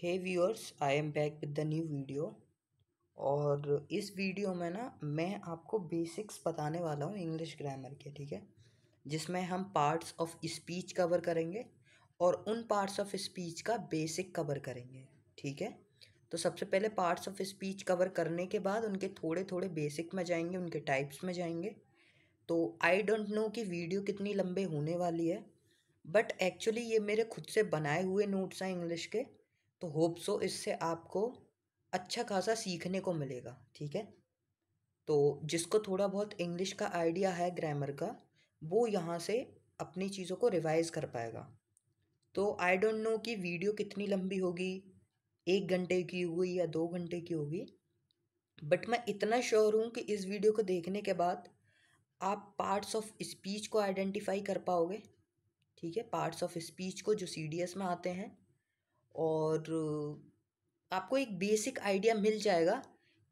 hey viewers I am back with the new video और इस video में ना मैं आपको बेसिक्स बताने वाला हूँ इंग्लिश ग्रामर के ठीक है जिसमें हम पार्ट्स ऑफ स्पीच कवर करेंगे और उन पार्ट्स ऑफ स्पीच का बेसिक कवर करेंगे ठीक है तो सबसे पहले पार्ट्स ऑफ स्पीच कवर करने के बाद उनके थोड़े थोड़े बेसिक में जाएंगे उनके टाइप्स में जाएंगे तो आई डोंट नो कि वीडियो कितनी लंबे होने वाली है बट एक्चुअली ये मेरे खुद से बनाए हुए नोट्स हैं इंग्लिश के तो होप सो इससे आपको अच्छा खासा सीखने को मिलेगा ठीक है तो जिसको थोड़ा बहुत इंग्लिश का आइडिया है ग्रामर का वो यहाँ से अपनी चीज़ों को रिवाइज़ कर पाएगा तो आई डोंट नो कि वीडियो कितनी लंबी होगी एक घंटे की होगी या दो घंटे की होगी बट मैं इतना श्योर हूँ कि इस वीडियो को देखने के बाद आप पार्ट्स ऑफ स्पीच को आइडेंटिफाई कर पाओगे ठीक है पार्ट्स ऑफ स्पीच को जो सी में आते हैं और आपको एक बेसिक आइडिया मिल जाएगा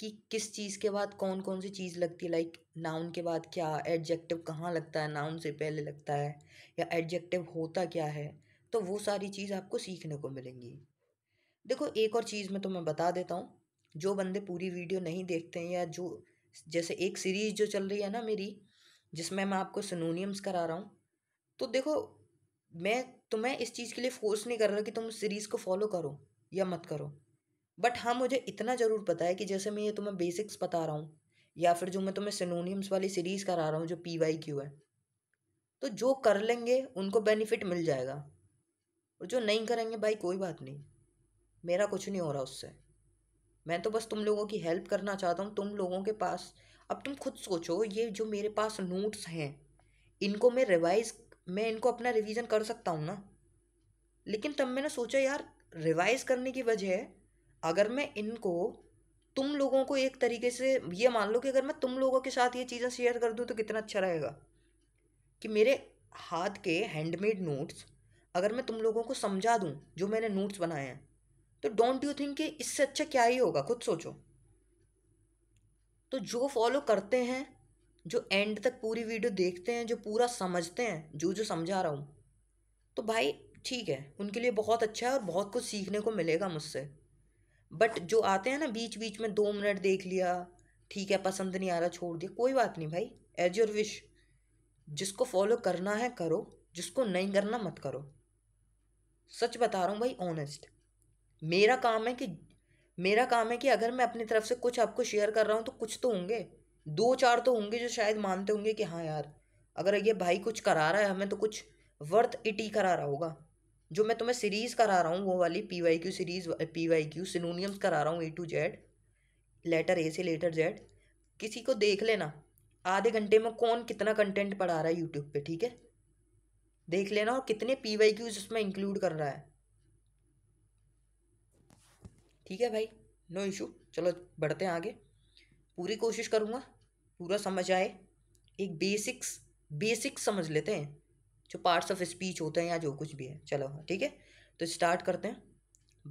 कि किस चीज़ के बाद कौन कौन सी चीज़ लगती है लाइक नाउन के बाद क्या एडजेक्टिव कहाँ लगता है नाउन से पहले लगता है या एडजेक्टिव होता क्या है तो वो सारी चीज़ आपको सीखने को मिलेंगी देखो एक और चीज़ में तो मैं बता देता हूँ जो बंदे पूरी वीडियो नहीं देखते हैं या जो जैसे एक सीरीज़ जो चल रही है ना मेरी जिसमें मैं आपको सनोनियम्स करा रहा हूँ तो देखो मैं तो मैं इस चीज़ के लिए फोर्स नहीं कर रहा कि तुम सीरीज़ को फॉलो करो या मत करो बट हाँ मुझे इतना ज़रूर पता है कि जैसे मैं ये तुम्हें बेसिक्स बता रहा हूँ या फिर जो मैं तुम्हें सिनोनियम्स वाली सीरीज़ करा रहा हूँ जो पी वाई क्यू है तो जो कर लेंगे उनको बेनिफिट मिल जाएगा और जो नहीं करेंगे भाई कोई बात नहीं मेरा कुछ नहीं हो रहा उससे मैं तो बस तुम लोगों की हेल्प करना चाहता हूँ तुम लोगों के पास अब तुम खुद सोचो ये जो मेरे पास नोट्स हैं इनको मैं रिवाइज मैं इनको अपना रिवीजन कर सकता हूँ ना लेकिन तब मैंने सोचा यार रिवाइज करने की वजह अगर मैं इनको तुम लोगों को एक तरीके से ये मान लो कि अगर मैं तुम लोगों के साथ ये चीज़ें शेयर कर दूँ तो कितना अच्छा रहेगा कि मेरे हाथ के हैंडमेड नोट्स अगर मैं तुम लोगों को समझा दूँ जो मैंने नोट्स बनाए हैं तो डोंट यू थिंक कि इससे अच्छा क्या ही होगा खुद सोचो तो जो फॉलो करते हैं जो एंड तक पूरी वीडियो देखते हैं जो पूरा समझते हैं जो जो समझा रहा हूँ तो भाई ठीक है उनके लिए बहुत अच्छा है और बहुत कुछ सीखने को मिलेगा मुझसे बट जो आते हैं ना बीच बीच में दो मिनट देख लिया ठीक है पसंद नहीं आ रहा छोड़ दिया कोई बात नहीं भाई एज योर विश जिसको फॉलो करना है करो जिसको नहीं करना मत करो सच बता रहा हूँ भाई ऑनेस्ट मेरा काम है कि मेरा काम है कि अगर मैं अपनी तरफ से कुछ आपको शेयर कर रहा हूँ तो कुछ तो होंगे दो चार तो होंगे जो शायद मानते होंगे कि हाँ यार अगर ये भाई कुछ करा रहा है हमें तो कुछ वर्थ इटी करा रहा होगा जो मैं तुम्हें सीरीज़ करा रहा हूँ वो वाली P Y Q series P Y Q synonyms करा रहा हूँ A to Z letter A से लेटर जेड किसी को देख लेना आधे घंटे में कौन कितना कंटेंट पढ़ा रहा है यूट्यूब पे ठीक है देख लेना और कितने पी वाई क्यूज उसमें इंक्लूड कर रहा है ठीक है भाई नो इशू चलो बढ़ते हैं आगे पूरी कोशिश करूँगा पूरा समझ आए एक बेसिक्स बेसिक्स समझ लेते हैं जो पार्ट्स ऑफ स्पीच होते हैं या जो कुछ भी है चलो ठीक है तो स्टार्ट करते हैं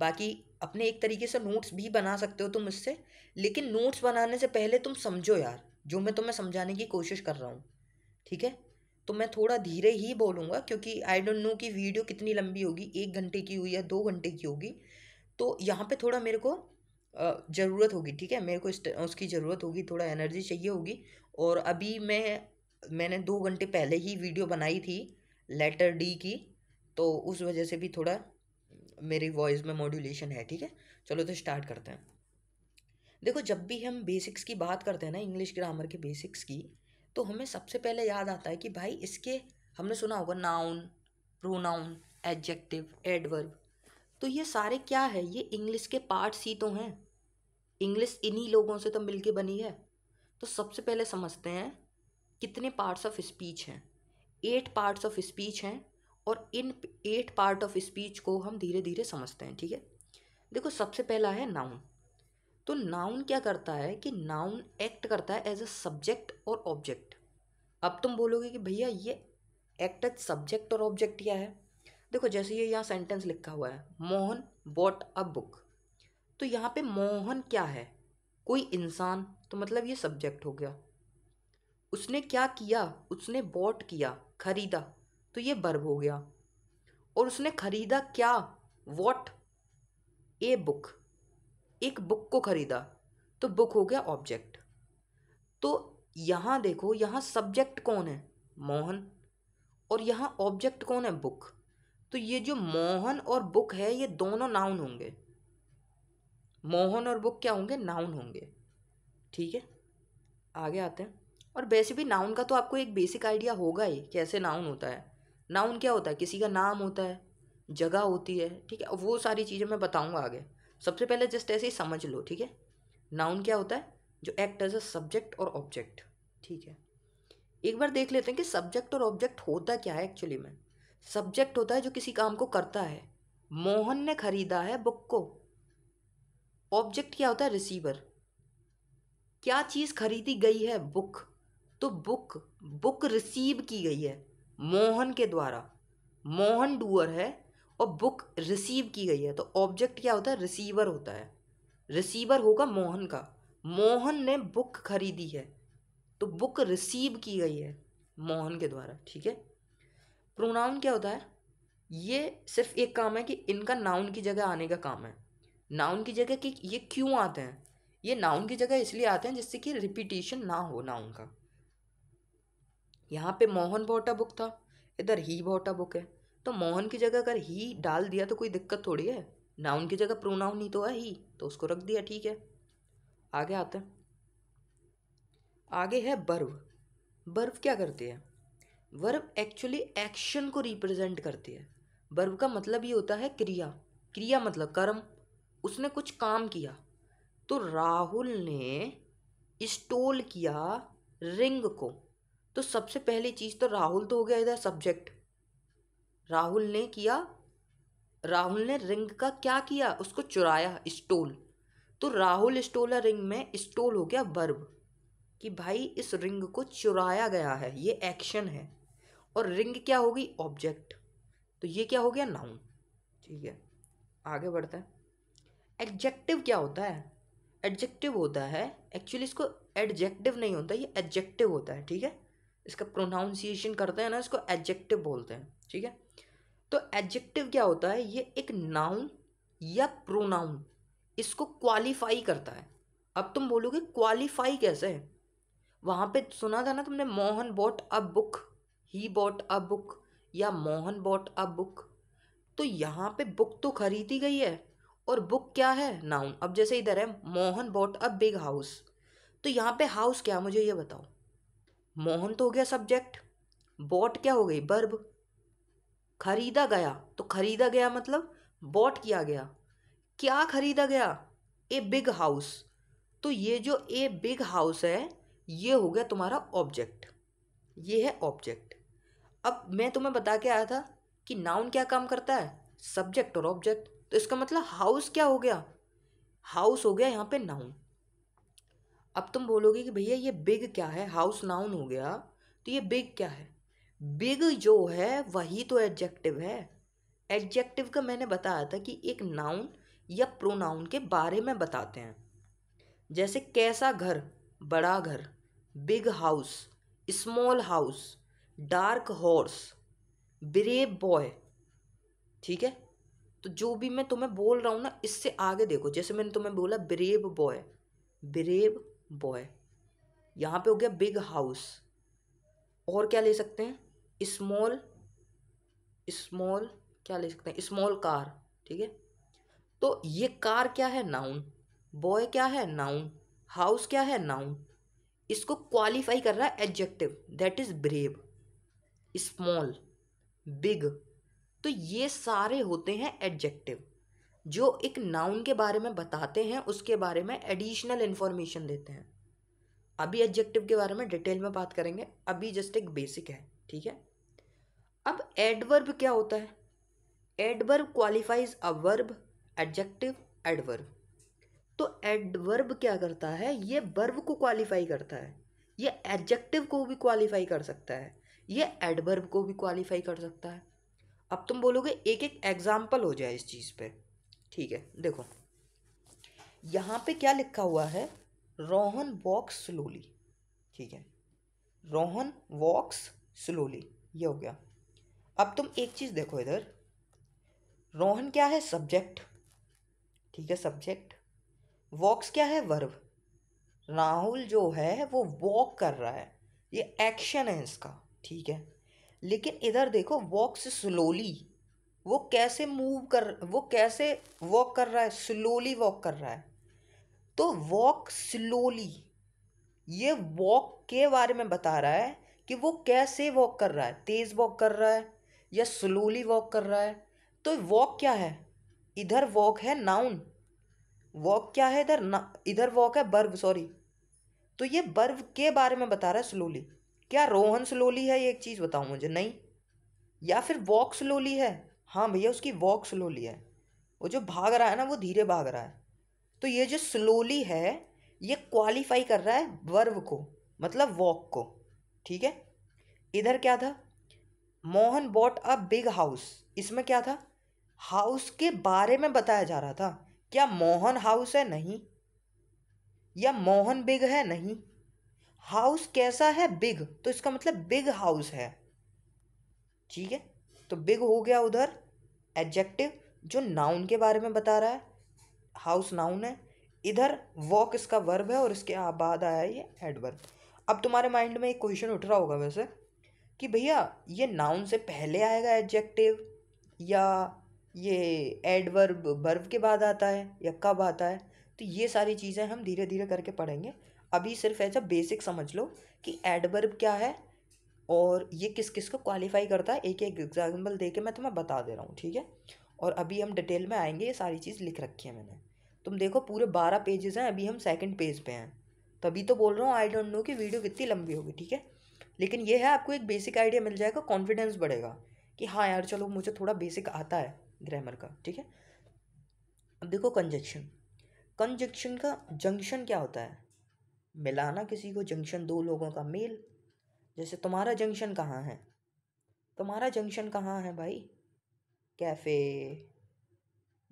बाकी अपने एक तरीके से नोट्स भी बना सकते हो तुम इससे लेकिन नोट्स बनाने से पहले तुम समझो यार जो मैं तुम्हें समझाने की कोशिश कर रहा हूँ ठीक है तो मैं थोड़ा धीरे ही बोलूँगा क्योंकि आई डोंट नो कि वीडियो कितनी लंबी होगी एक घंटे की हुई या दो घंटे की होगी तो यहाँ पे थोड़ा मेरे को ज़रूरत होगी ठीक है मेरे को उसकी ज़रूरत होगी थोड़ा एनर्जी चाहिए होगी और अभी मैं मैंने दो घंटे पहले ही वीडियो बनाई थी लेटर डी की तो उस वजह से भी थोड़ा मेरी वॉइस में मॉड्यूलेशन है ठीक है चलो तो स्टार्ट करते हैं देखो जब भी हम बेसिक्स की बात करते हैं ना इंग्लिश ग्रामर के बेसिक्स की तो हमें सबसे पहले याद आता है कि भाई इसके हमने सुना होगा नाउन प्रोनाउन एडजेक्टिव एडवर्ब तो ये सारे क्या है ये इंग्लिश के पार्ट्स ही तो हैं इंग्लिश इन्हीं लोगों से तो मिलके बनी है तो सबसे पहले समझते हैं कितने पार्ट्स ऑफ स्पीच हैं एट पार्ट्स ऑफ स्पीच हैं और इन एट पार्ट ऑफ स्पीच को हम धीरे धीरे समझते हैं ठीक है देखो सबसे पहला है नाउन तो नाउन क्या करता है कि नाउन एक्ट करता है एज अ सब्जेक्ट और ऑब्जेक्ट अब तुम बोलोगे कि भैया ये एक्ट एज सब्जेक्ट और ऑब्जेक्ट क्या है देखो जैसे ये यहाँ सेंटेंस लिखा हुआ है मोहन बॉट अ बुक तो यहाँ पे मोहन क्या है कोई इंसान तो मतलब ये सब्जेक्ट हो गया उसने क्या किया उसने बॉट किया खरीदा तो ये बर्ब हो गया और उसने खरीदा क्या वॉट ए बुक एक बुक को खरीदा तो बुक हो गया ऑब्जेक्ट तो यहाँ देखो यहाँ सब्जेक्ट कौन है मोहन और यहाँ ऑब्जेक्ट कौन है बुक तो ये जो मोहन और बुक है ये दोनों नाउन होंगे मोहन और बुक क्या होंगे नाउन होंगे ठीक है आगे आते हैं और वैसे भी नाउन का तो आपको एक बेसिक आइडिया होगा ही कैसे नाउन होता है नाउन क्या होता है किसी का नाम होता है जगह होती है ठीक है वो सारी चीज़ें मैं बताऊंगा आगे सबसे पहले जस्ट ऐसे ही समझ लो ठीक है नाउन क्या होता है जो एक्ट एज अ सब्जेक्ट और ऑब्जेक्ट ठीक है एक बार देख लेते हैं कि सब्जेक्ट और ऑब्जेक्ट होता क्या है एक्चुअली में सब्जेक्ट होता है जो किसी काम को करता है मोहन ने खरीदा है बुक को ऑब्जेक्ट क्या होता है रिसीवर क्या चीज़ खरीदी गई है बुक तो बुक बुक रिसीव की गई है मोहन के द्वारा मोहन डूअर है और बुक रिसीव की गई है तो ऑब्जेक्ट क्या होता है रिसीवर होता है रिसीवर होगा मोहन का मोहन ने बुक खरीदी है तो बुक रिसीव की गई है मोहन के द्वारा ठीक है प्रोनाउन क्या होता है ये सिर्फ एक काम है कि इनका नाउन की जगह आने का काम है नाउन की जगह कि ये क्यों आते हैं ये नाउन की जगह इसलिए आते हैं जिससे कि रिपीटेशन ना हो नाउन का यहाँ पे मोहन बहुत बुक था इधर ही बहुत बुक है तो मोहन की जगह अगर ही डाल दिया तो कोई दिक्कत थोड़ी है नाउन की जगह प्रोनाउन ही तो है ही तो उसको रख दिया ठीक है आगे आते हैं आगे है बर्व बर्व क्या करती है वर्ब एक्चुअली एक्शन को रिप्रेजेंट करती है बर्व का मतलब ये होता है क्रिया क्रिया मतलब कर्म उसने कुछ काम किया तो राहुल ने स्टोल किया रिंग को तो सबसे पहली चीज़ तो राहुल तो हो गया इधर सब्जेक्ट राहुल ने किया राहुल ने रिंग का क्या किया उसको चुराया स्टोल तो राहुल स्टोला रिंग में स्टोल हो गया वर्ब कि भाई इस रिंग को चुराया गया है ये एक्शन है और रिंग क्या होगी ऑब्जेक्ट तो ये क्या हो गया नाउन ठीक है आगे बढ़ते हैं एडजेक्टिव क्या होता है एडजेक्टिव होता है एक्चुअली इसको एडजेक्टिव नहीं होता ये एडजेक्टिव होता है ठीक है इसका प्रोनाउंसिएशन करते हैं ना इसको एडजेक्टिव बोलते हैं ठीक है तो एडजेक्टिव क्या होता है ये एक नाउन या प्रोनाउन इसको क्वालिफाई करता है अब तुम बोलोगे क्वालिफाई कैसे है वहाँ पे सुना था ना तुमने मोहन बॉट अ बुक ही बॉट अ बुक या मोहन बॉट अ बुक तो यहाँ पे बुक तो खरीदी गई है और बुक क्या है नाउन अब जैसे इधर है Mohan bought a big house तो यहाँ पे हाउस क्या मुझे ये बताओ मोहन तो हो गया सब्जेक्ट बॉट क्या हो गई बर्ब खरीदा गया तो खरीदा गया मतलब बॉट किया गया क्या खरीदा गया ए बिग हाउस तो ये जो ए बिग हाउस है ये हो गया तुम्हारा ऑब्जेक्ट ये है ऑब्जेक्ट अब मैं तुम्हें बता के आया था कि नाउन क्या काम करता है सब्जेक्ट और ऑब्जेक्ट तो इसका मतलब हाउस क्या हो गया हाउस हो गया यहाँ पे नाउन अब तुम बोलोगे कि भैया ये बिग क्या है हाउस नाउन हो गया तो ये बिग क्या है बिग जो है वही तो एडजेक्टिव है एडजेक्टिव का मैंने बताया था कि एक नाउन या प्रोनाउन के बारे में बताते हैं जैसे कैसा घर बड़ा घर big house small house dark horse brave boy ठीक है तो जो भी मैं तुम्हें बोल रहा हूँ ना इससे आगे देखो जैसे मैंने तुम्हें बोला ब्रेव बॉय ब्रेव बॉय यहाँ पे हो गया बिग हाउस और क्या ले सकते हैं स्मॉल स्मॉल क्या ले सकते हैं स्मॉल कार ठीक है तो ये कार क्या है नाउन बॉय क्या है नाउन हाउस क्या है नाउन इसको क्वालिफाई कर रहा है adjective that is brave small big तो ये सारे होते हैं एडजेक्टिव जो एक नाउन के बारे में बताते हैं उसके बारे में एडिशनल इन्फॉर्मेशन देते हैं अभी एडजेक्टिव के बारे में डिटेल में बात करेंगे अभी जस्ट एक बेसिक है ठीक है अब एडवर्ब क्या होता है adverb qualifies a verb adjective adverb तो एडवर्ब क्या करता है ये वर्ब को क्वालिफाई करता है ये एडजेक्टिव को भी क्वालिफाई कर सकता है ये एडवर्ब को भी क्वालिफाई कर सकता है अब तुम बोलोगे एक एक एग्जाम्पल हो जाए इस चीज़ पे ठीक है देखो यहाँ पे क्या लिखा हुआ है रोहन वॉक्स स्लोली ठीक है रोहन वॉक्स स्लोली ये हो गया अब तुम एक चीज़ देखो इधर रोहन क्या है सब्जेक्ट ठीक है सब्जेक्ट वॉक्स क्या है वर्ब राहुल जो है वो वॉक कर रहा है ये एक्शन है इसका ठीक है लेकिन इधर देखो वॉक्स स्लोली वो कैसे मूव कर वो कैसे वॉक कर रहा है स्लोली वॉक कर रहा है तो वॉक स्लोली ये वॉक के बारे में बता रहा है कि वो कैसे वॉक कर रहा है तेज़ वॉक कर रहा है या स्लोली वॉक कर रहा है तो वॉक क्या है इधर वॉक है नाउन वॉक क्या है इधर ना इधर वॉक है बर्व सॉरी तो ये बर्व के बारे में बता रहा है स्लोली क्या रोहन स्लोली है ये एक चीज़ बताओ मुझे नहीं या फिर वॉक स्लोली है हाँ भैया उसकी वॉक स्लोली है वो जो भाग रहा है ना वो धीरे भाग रहा है तो ये जो स्लोली है ये क्वालिफाई कर रहा है वर्व को मतलब वॉक को ठीक है इधर क्या था Mohan bought a big house इसमें क्या था हाउस के बारे में बताया जा रहा था क्या मोहन हाउस है नहीं या मोहन बिग है नहीं हाउस कैसा है बिग तो इसका मतलब बिग हाउस है ठीक है तो बिग हो गया उधर एडजेक्टिव जो नाउन के बारे में बता रहा है हाउस नाउन है इधर वॉक इसका वर्ब है और इसके बाद आया ये एडवर्ब अब तुम्हारे माइंड में एक क्वेश्चन उठ रहा होगा वैसे कि भैया ये नाउन से पहले आएगा एडजेक्टिव या ये एडवर्ब वर्ब के बाद आता है या कब आता है तो ये सारी चीज़ें हम धीरे धीरे करके पढ़ेंगे अभी सिर्फ एज अ बेसिक समझ लो कि एडवर्ब क्या है और ये किस किस को क्वालिफाई करता है एक एक एग्जाम्पल दे के मैं तुम्हें बता दे रहा हूँ ठीक है और अभी हम डिटेल में आएंगे ये सारी चीज़ लिख रखी है मैंने तुम देखो पूरे बारह पेजेस हैं अभी हम सेकंड पेज पे हैं तभी तो बोल रहा हूँ आई डोंट नो कि वीडियो कितनी लंबी होगी ठीक है लेकिन ये है आपको एक बेसिक आइडिया मिल जाएगा कॉन्फिडेंस बढ़ेगा कि हाँ यार चलो मुझे थोड़ा बेसिक आता है ग्रामर का ठीक है अब देखो कंजक्शन कंजक्शन का जंक्शन क्या होता है मिलाना किसी को जंक्शन दो लोगों का मेल जैसे तुम्हारा जंक्शन कहाँ है तुम्हारा जंक्शन कहाँ है भाई कैफ़े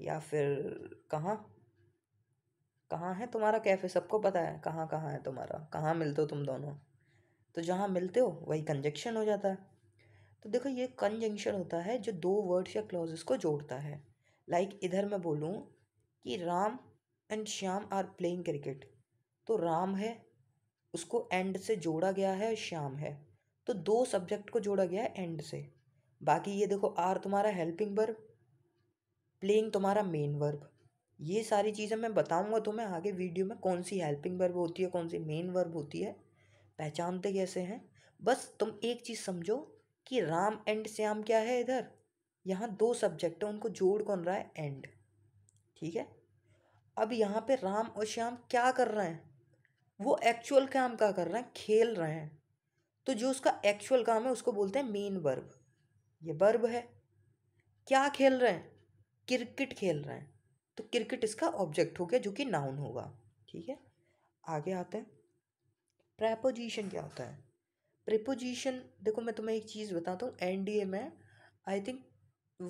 या फिर कहाँ कहाँ है तुम्हारा कैफ़े सबको पता है कहाँ कहाँ है तुम्हारा कहाँ मिलते हो तुम दोनों तो जहाँ मिलते हो वही कंजक्शन हो जाता है तो देखो ये कंजंक्शन होता है जो दो वर्ड्स या क्लॉजेस को जोड़ता है लाइक like इधर मैं बोलूँ कि Ram and Shyam are playing cricket तो राम है उसको एंड से जोड़ा गया है श्याम है तो दो सब्जेक्ट को जोड़ा गया है एंड से बाकी ये देखो आर तुम्हारा हेल्पिंग वर्ब प्लेइंग तुम्हारा मेन वर्ब ये सारी चीज़ें मैं बताऊंगा तुम्हें आगे वीडियो में कौन सी हेल्पिंग वर्ब होती है कौन सी मेन वर्ब होती है पहचानते कैसे हैं बस तुम एक चीज़ समझो कि राम एंड श्याम क्या है इधर यहाँ दो सब्जेक्ट हैं उनको जोड़ कौन रहा है एंड ठीक है अब यहाँ पे राम और श्याम क्या कर रहे हैं वो एक्चुअल काम क्या कर रहे हैं खेल रहे हैं तो जो उसका एक्चुअल काम है उसको बोलते हैं मेन वर्ब ये वर्ब है क्या खेल रहे हैं क्रिकेट खेल रहे हैं तो क्रिकेट इसका ऑब्जेक्ट हो गया जो कि नाउन होगा ठीक है आगे आते हैं प्रेपोजिशन क्या होता है प्रिपोजिशन देखो मैं तुम्हें एक चीज़ बताता हूँ एन डी ए में I think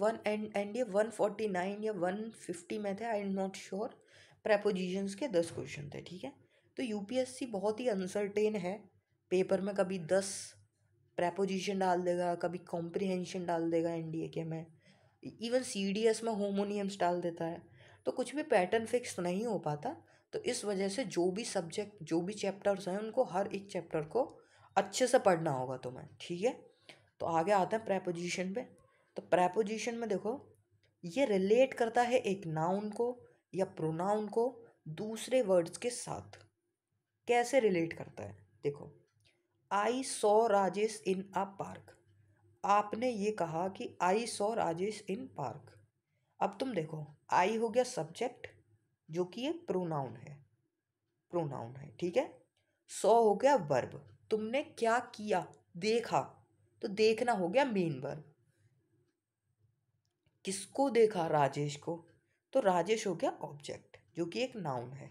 one N N D A one forty nine या वन फिफ्टी में थे I am not sure prepositions के दस क्वेश्चन थे ठीक है तो यूपीएससी बहुत ही अनसर्टेन है पेपर में कभी दस प्रेपोजिशन डाल देगा कभी कॉम्प्रिहेंशन डाल देगा एनडीए के में इवन सी में होमोनियम्स डाल देता है तो कुछ भी पैटर्न फिक्स नहीं हो पाता तो इस वजह से जो भी सब्जेक्ट जो भी चैप्टर्स हैं उनको हर एक चैप्टर को अच्छे से पढ़ना होगा तुम्हें ठीक है तो आगे आते हैं प्रेपोजिशन पे तो प्रेपोजिशन में देखो ये रिलेट करता है एक नाउन को या प्रोनाउन को दूसरे वर्ड्स के साथ कैसे रिलेट करता है देखो I saw Rajesh in a park आपने ये कहा कि I saw Rajesh in park अब तुम देखो आई हो गया सब्जेक्ट जो कि एक प्रोनाउन है प्रोनाउन है ठीक है सो हो गया वर्ब तुमने क्या किया देखा तो देखना हो गया मेन वर्ब किसको देखा राजेश को तो राजेश हो गया ऑब्जेक्ट जो कि एक नाउन है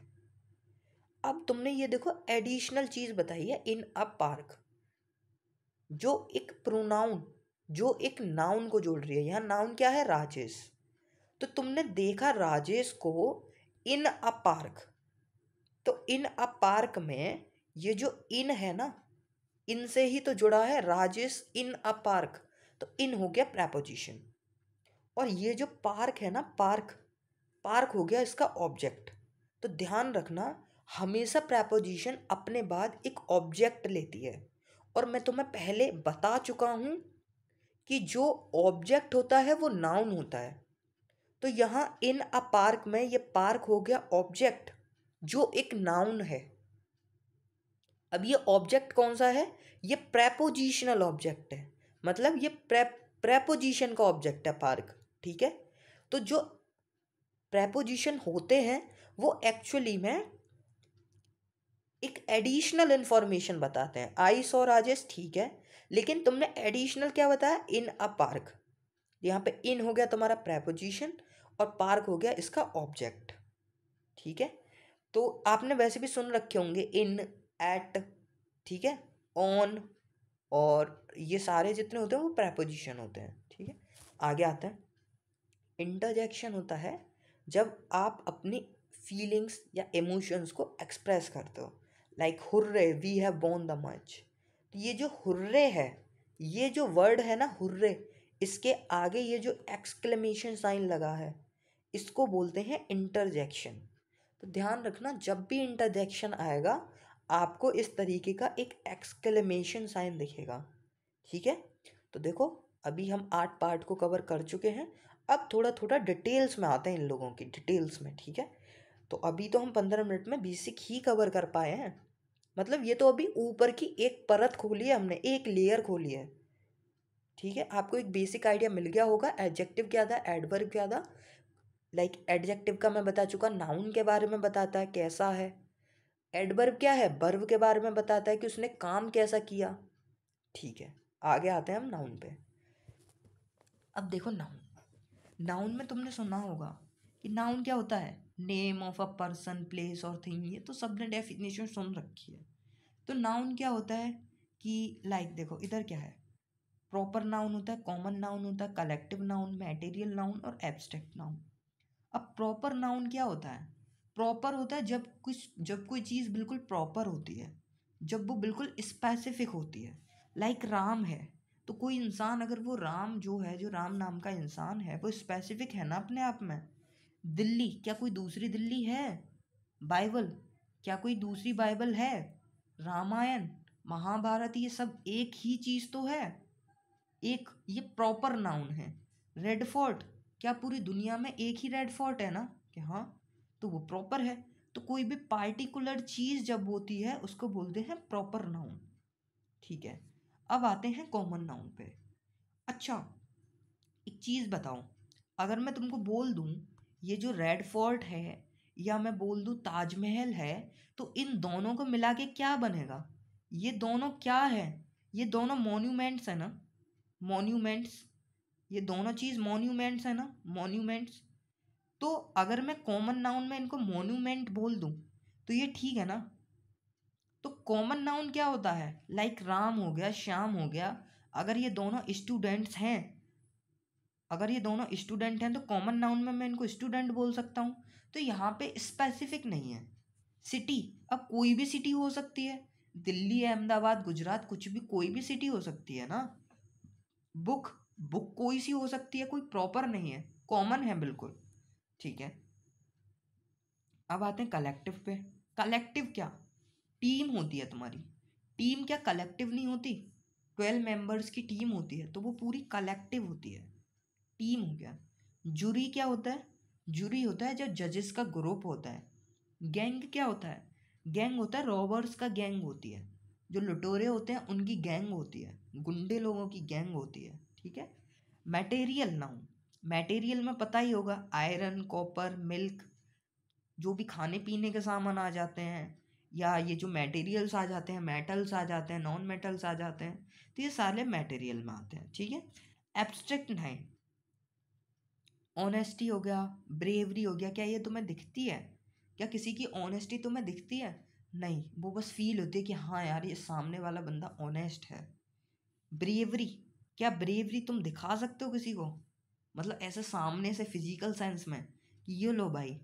अब तुमने ये देखो एडिशनल चीज़ बताई है इन अ पार्क जो एक प्रोनाउन जो एक नाउन को जोड़ रही है यहाँ नाउन क्या है राजेश तो तुमने देखा राजेश को इन अ पार्क तो इन अ पार्क में ये जो इन है ना इनसे ही तो जुड़ा है राजेश इन अ पार्क तो इन हो गया प्रेपोजिशन और ये जो पार्क है ना पार्क पार्क हो गया इसका ऑब्जेक्ट तो ध्यान रखना हमेशा प्रपोजिशन अपने बाद एक ऑब्जेक्ट लेती है और मैं तुम्हें पहले बता चुका हूँ कि जो ऑब्जेक्ट होता है वो नाउन होता है तो यहाँ इन अ पार्क में ये पार्क हो गया ऑब्जेक्ट जो एक नाउन है अब ये ऑब्जेक्ट कौन सा है ये प्रेपोजिशनल ऑब्जेक्ट है मतलब ये प्रेपोजिशन का ऑब्जेक्ट है पार्क ठीक है तो जो प्रेपोजिशन होते हैं वो एक्चुअली में एक एडिशनल इन्फॉर्मेशन बताते हैं आई सो राजेश ठीक है लेकिन तुमने एडिशनल क्या बताया इन अ पार्क यहाँ पे इन हो गया तुम्हारा प्रेपोजिशन और पार्क हो गया इसका ऑब्जेक्ट ठीक है तो आपने वैसे भी सुन रखे होंगे इन एट ठीक है ऑन और ये सारे जितने होते हैं वो प्रेपोजिशन होते हैं ठीक है आगे आते हैं इंटरजेक्शन होता है जब आप अपनी फीलिंग्स या इमोशंस को एक्सप्रेस करते हो like hurray we have won the match ये जो हुर्रे है ये जो वर्ड है ना हुर्रे इसके आगे ये जो एक्सक्लेमेशन साइन लगा है इसको बोलते हैं इंटरजेक्शन तो ध्यान रखना जब भी इंटरजेक्शन आएगा आपको इस तरीके का एक एक्सक्लेमेशन साइन दिखेगा ठीक है तो देखो अभी हम आठ पार्ट को कवर कर चुके हैं अब थोड़ा थोड़ा डिटेल्स में आते हैं इन लोगों की डिटेल्स में ठीक है तो अभी तो हम पंद्रह मिनट में बेसिक ही कवर कर पाए हैं मतलब ये तो अभी ऊपर की एक परत खोली है हमने एक लेयर खोली है ठीक है आपको एक बेसिक आइडिया मिल गया होगा एडजेक्टिव क्या था एडवर्ब क्या था लाइक like, एडजेक्टिव का मैं बता चुका नाउन के बारे में बताता है कैसा है एडवर्ब क्या है बर्व के बारे में बताता है कि उसने काम कैसा किया ठीक है आगे आते हैं हम नाउन पे अब देखो नाउन नाउन में तुमने सुना होगा कि नाउन क्या होता है name of a person place और थिंग ये तो सबने डेफिनेशन सुन रखी है तो नाउन क्या होता है कि लाइक like, देखो इधर क्या है प्रॉपर नाउन होता है कॉमन नाउन होता है कलेक्टिव नाउन मैटेरियल नाउन और एब्स्ट्रैक्ट नाउन अब प्रॉपर नाउन क्या होता है प्रॉपर होता है जब कुछ जब कोई चीज़ बिल्कुल प्रॉपर होती है जब वो बिल्कुल स्पेसिफिक होती है लाइक like राम है तो कोई इंसान अगर वो राम जो है जो राम नाम का इंसान है वो स्पेसिफिक है ना अपने आप में दिल्ली क्या कोई दूसरी दिल्ली है बाइबल क्या कोई दूसरी बाइबल है रामायण महाभारत ये सब एक ही चीज़ तो है एक ये प्रॉपर नाउन है रेड फोर्ट क्या पूरी दुनिया में एक ही रेड फोर्ट है ना कि हाँ तो वो प्रॉपर है तो कोई भी पार्टिकुलर चीज़ जब होती है उसको बोलते हैं प्रॉपर नाउन ठीक है अब आते हैं कॉमन नाउन पे अच्छा एक चीज़ बताओ अगर मैं तुमको बोल दूँ ये जो रेड फोर्ट है या मैं बोल दूँ ताजमहल है तो इन दोनों को मिला के क्या बनेगा ये दोनों क्या है ये दोनों मोन्यूमेंट्स हैं ना मोन्यूमेंट्स ये दोनों चीज़ मोन्यूमेंट्स हैं ना मोन्यूमेंट्स तो अगर मैं कॉमन नाउन में इनको मोन्यूमेंट बोल दूँ तो ये ठीक है ना तो कॉमन नाउन क्या होता है लाइक like राम हो गया श्याम हो गया अगर ये दोनों स्टूडेंट्स हैं अगर ये दोनों स्टूडेंट हैं तो कॉमन नाउन में मैं इनको स्टूडेंट बोल सकता हूँ तो यहाँ पे स्पेसिफिक नहीं है सिटी अब कोई भी सिटी हो सकती है दिल्ली अहमदाबाद गुजरात कुछ भी कोई भी सिटी हो सकती है ना बुक बुक कोई सी हो सकती है कोई प्रॉपर नहीं है कॉमन है बिल्कुल ठीक है अब आते हैं कलेक्टिव पे कलेक्टिव क्या टीम होती है तुम्हारी टीम क्या कलेक्टिव नहीं होती ट्वेल्व मेंबर्स की टीम होती है तो वो पूरी कलेक्टिव होती है टीम हो गया जूरी क्या होता है जूरी होता है जो जजेस का ग्रुप होता है गैंग क्या होता है गैंग होता है रॉबर्स का गैंग होती है जो लुटोरे होते हैं उनकी गैंग होती है गुंडे लोगों की गैंग होती है ठीक है मटेरियल नाउन मटेरियल में पता ही होगा आयरन कॉपर मिल्क जो भी खाने पीने के सामान आ जाते हैं या ये जो मटेरियल्स आ जाते हैं मेटल्स आ जाते हैं नॉन मेटल्स आ जाते हैं तो ये सारे मटेरियल में आते हैं ठीक है एब्स्ट्रैक्ट नाइन ऑनेस्टी हो गया ब्रेवरी हो गया क्या ये तुम्हें दिखती है क्या किसी की ऑनेस्टी तुम्हें दिखती है नहीं वो बस फील होती है कि हाँ यार ये सामने वाला बंदा ऑनेस्ट है ब्रेवरी क्या ब्रेवरी तुम दिखा सकते हो किसी को मतलब ऐसे सामने से फिजिकल सेंस में कि ये लो भाई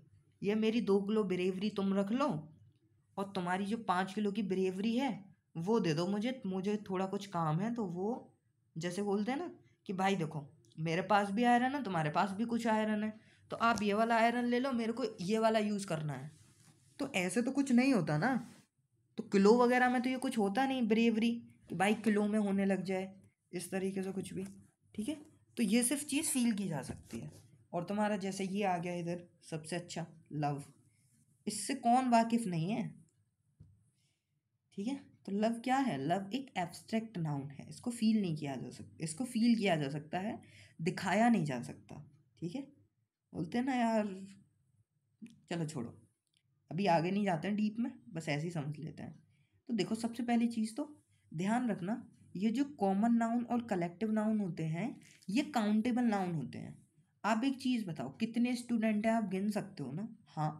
ये मेरी दो किलो ब्रेवरी तुम रख लो और तुम्हारी जो पाँच किलो की ब्रेवरी है वो दे दो मुझे मुझे थोड़ा कुछ काम है तो वो जैसे बोलते हैं ना कि भाई देखो मेरे पास भी आयरन है तुम्हारे पास भी कुछ आयरन है तो आप ये वाला आयरन ले लो मेरे को ये वाला यूज़ करना है तो ऐसे तो कुछ नहीं होता ना तो किलो वगैरह में तो ये कुछ होता नहीं ब्रेवरी कि भाई किलो में होने लग जाए इस तरीके से कुछ भी ठीक है तो ये सिर्फ चीज़ फील की जा सकती है और तुम्हारा जैसे ये आ गया इधर सबसे अच्छा लव इससे कौन वाकिफ़ नहीं है ठीक है तो लव क्या है लव एक एब्स्ट्रैक्ट नाउन है इसको फील नहीं किया जा सकता इसको फील किया जा सकता है दिखाया नहीं जा सकता ठीक है बोलते हैं ना यार चलो छोड़ो अभी आगे नहीं जाते हैं डीप में बस ऐसे ही समझ लेते हैं तो देखो सबसे पहली चीज़ तो ध्यान रखना ये जो कॉमन नाउन और कलेक्टिव नाउन होते हैं ये काउंटेबल नाउन होते हैं आप एक चीज़ बताओ कितने स्टूडेंट हैं आप गिन सकते हो ना हाँ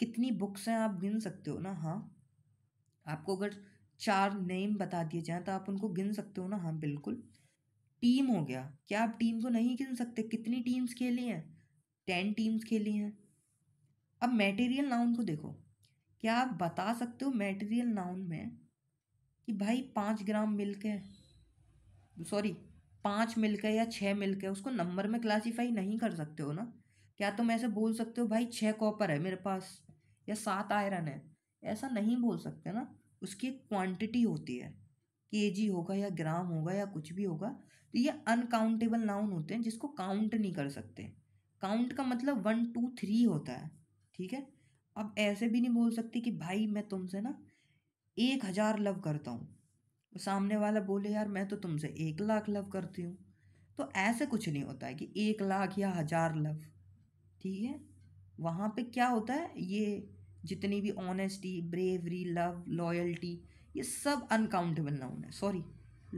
कितनी बुक्स हैं आप गिन सकते हो ना हाँ आपको अगर चार नेम बता दिए जाएँ तो आप उनको गिन सकते हो ना हाँ बिल्कुल टीम हो गया क्या आप टीम को नहीं गिन सकते कितनी टीम्स खेली हैं टेन टीम्स खेली हैं अब मेटेरियल नाउन को देखो क्या आप बता सकते हो मेटेरियल नाउन में कि भाई पाँच ग्राम मिल्क है सॉरी पाँच मिल्क है या छः मिल्क है उसको नंबर में क्लासीफाई नहीं कर सकते हो ना क्या तुम ऐसे बोल सकते हो भाई छः कॉपर है मेरे पास या सात आयरन है ऐसा नहीं बोल सकते ना उसकी एक क्वांटिटी होती है के होगा या ग्राम होगा या कुछ भी होगा तो ये अनकाउंटेबल नाउन होते हैं जिसको काउंट नहीं कर सकते काउंट का मतलब वन टू थ्री होता है ठीक है अब ऐसे भी नहीं बोल सकते कि भाई मैं तुमसे ना एक हज़ार लव करता हूँ सामने वाला बोले यार मैं तो तुमसे एक लाख लव करती हूँ तो ऐसे कुछ नहीं होता है कि एक लाख या हज़ार लव ठीक है वहाँ पे क्या होता है ये जितनी भी ऑनेस्टी ब्रेवरी लव लॉयल्टी ये सब अनकाउंटेबल नाउन है सॉरी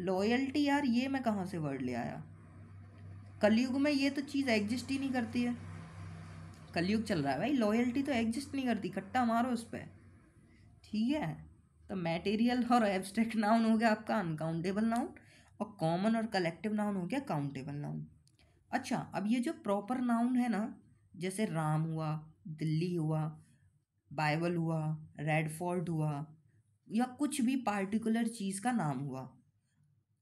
लॉयल्टी यार ये मैं कहाँ से वर्ड ले आया कलयुग में ये तो चीज़ एग्जिस्ट ही नहीं करती है कलयुग चल रहा है भाई लॉयल्टी तो एग्जिस्ट नहीं करती खट्टा मारो उस पर ठीक है तो मेटेरियल और एब्स्ट्रैक्ट नाउन हो गया आपका अनकाउंटेबल नाउन और कॉमन और कलेक्टिव नाउन हो गया काउंटेबल नाउन अच्छा अब ये जो प्रॉपर नाउन है ना जैसे राम हुआ दिल्ली हुआ बाइबल हुआ रेड फोर्ट हुआ या कुछ भी पार्टिकुलर चीज़ का नाम हुआ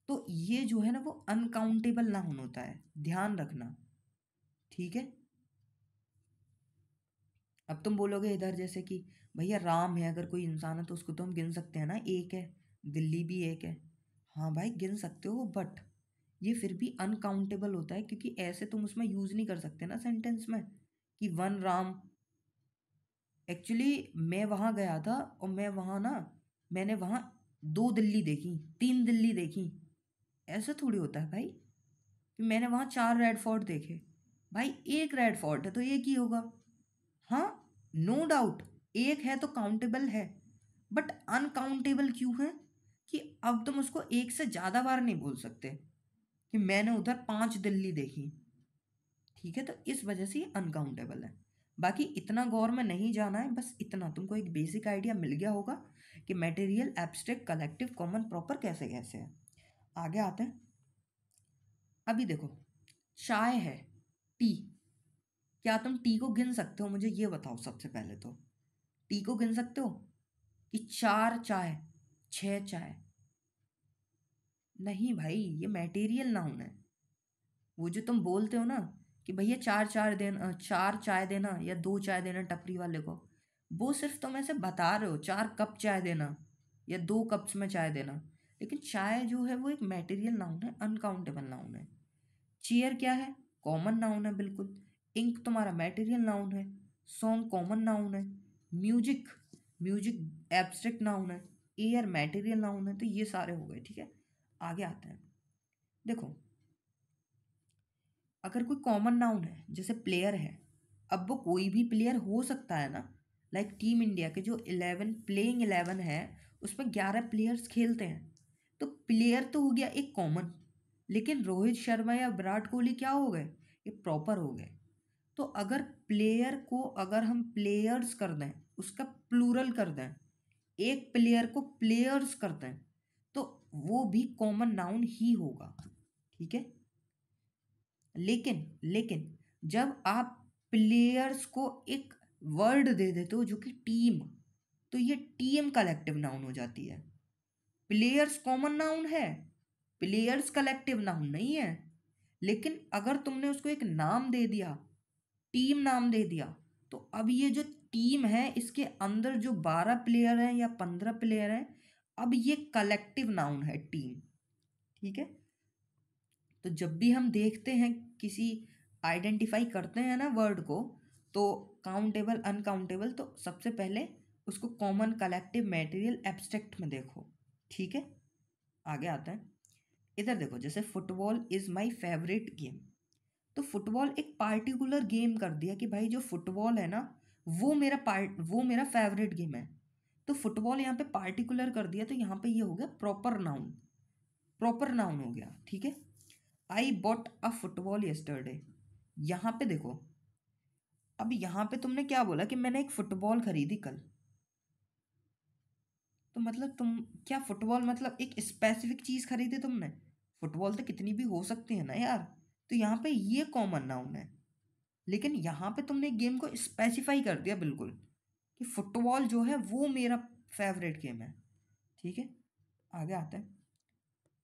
तो ये जो है ना वो अनकाउंटेबल नाउन होता है ध्यान रखना ठीक है अब तुम बोलोगे इधर जैसे कि भैया राम है अगर कोई इंसान है तो उसको तो हम गिन सकते हैं ना एक है दिल्ली भी एक है हाँ भाई गिन सकते हो बट ये फिर भी अनकाउंटेबल होता है क्योंकि ऐसे तुम उसमें यूज़ नहीं कर सकते ना सेंटेंस में कि वन राम एक्चुअली मैं वहाँ गया था और मैं वहाँ ना मैंने वहाँ दो दिल्ली देखी तीन दिल्ली देखी ऐसा थोड़ी होता है भाई कि मैंने वहाँ चार रेड फोर्ट देखे भाई एक रेड फोर्ट है तो एक ही होगा हाँ नो डाउट एक है तो काउंटेबल है बट अनकाउंटेबल क्यों है कि अब तुम उसको एक से ज़्यादा बार नहीं बोल सकते कि मैंने उधर पांच दिल्ली देखी ठीक है तो इस वजह से ये अनकाउंटेबल है बाकी इतना गौर में नहीं जाना है बस इतना तुमको एक बेसिक आइडिया मिल गया होगा कि material abstract collective common proper कैसे कैसे है आगे आते हैं अभी देखो चाय है टी क्या तुम टी को गिन सकते हो मुझे ये बताओ सबसे पहले तो टी को गिन सकते हो कि चार चाय छः चाय नहीं भाई ये मटेरियल ना होना वो जो तुम बोलते हो ना कि भैया चार चार देना चार चाय देना या दो चाय देना टपरी वाले को वो सिर्फ तुम ऐसे बता रहे हो चार कप चाय देना या दो कप्स में चाय देना लेकिन चाय जो है वो एक मेटेरियल नाउन है अनकाउंटेबल नाउन है चेयर क्या है कॉमन नाउन है बिल्कुल इंक तुम्हारा मेटेरियल नाउन है सॉन्ग कॉमन नाउन है म्यूजिक म्यूजिक एब्स्ट्रैक्ट नाउन है एयर मैटेरियल नाउन है तो ये सारे हो गए ठीक है आगे आते हैं देखो अगर कोई कॉमन नाउन है जैसे प्लेयर है अब वो कोई भी प्लेयर हो सकता है ना लाइक टीम इंडिया के जो इलेवन प्लेइंग इलेवन है उसमें ग्यारह प्लेयर्स खेलते हैं तो प्लेयर तो हो गया एक कॉमन लेकिन रोहित शर्मा या विराट कोहली क्या हो गए ये प्रॉपर हो गए तो अगर प्लेयर को अगर हम प्लेयर्स कर दें उसका प्लूरल कर दें एक प्लेयर को प्लेयर्स कर दें तो वो भी कॉमन नाउन ही होगा ठीक है लेकिन लेकिन जब आप प्लेयर्स को एक वर्ड दे देते हो जो कि टीम तो ये टीम कलेक्टिव नाउन हो जाती है प्लेयर्स कॉमन नाउन है प्लेयर्स कलेक्टिव नाउन नहीं है लेकिन अगर तुमने उसको एक नाम दे दिया टीम नाम दे दिया तो अब ये जो टीम है इसके अंदर जो बारह प्लेयर हैं या पंद्रह प्लेयर हैं अब ये कलेक्टिव नाउन है टीम ठीक है तो जब भी हम देखते हैं किसी आइडेंटिफाई करते हैं ना वर्ड को तो काउंटेबल अनकाउंटेबल तो सबसे पहले उसको कॉमन कलेक्टिव मटेरियल एब्स्ट्रैक्ट में देखो ठीक है आगे आता है इधर देखो जैसे football is my favourite game तो फुटबॉल एक पार्टिकुलर गेम कर दिया कि भाई जो फुटबॉल है ना वो मेरा पार्ट वो मेरा फेवरेट गेम है तो फुटबॉल यहाँ पे पार्टिकुलर कर दिया तो यहाँ पे ये यह हो गया प्रॉपर नाउन प्रॉपर नाउन हो गया ठीक है I bought a football yesterday यहाँ पे देखो अब यहाँ पे तुमने क्या बोला कि मैंने एक फ़ुटबॉल खरीदी कल तो मतलब तुम क्या फ़ुटबॉल मतलब एक स्पेसिफिक चीज़ खरीदी तुमने फ़ुटबॉल तो कितनी भी हो सकती है ना यार तो यहाँ पे ये कॉमन नाउन है लेकिन यहाँ पे तुमने गेम को स्पेसिफाई कर दिया बिल्कुल कि फ़ुटबॉल जो है वो मेरा फेवरेट गेम है ठीक है आगे आते हैं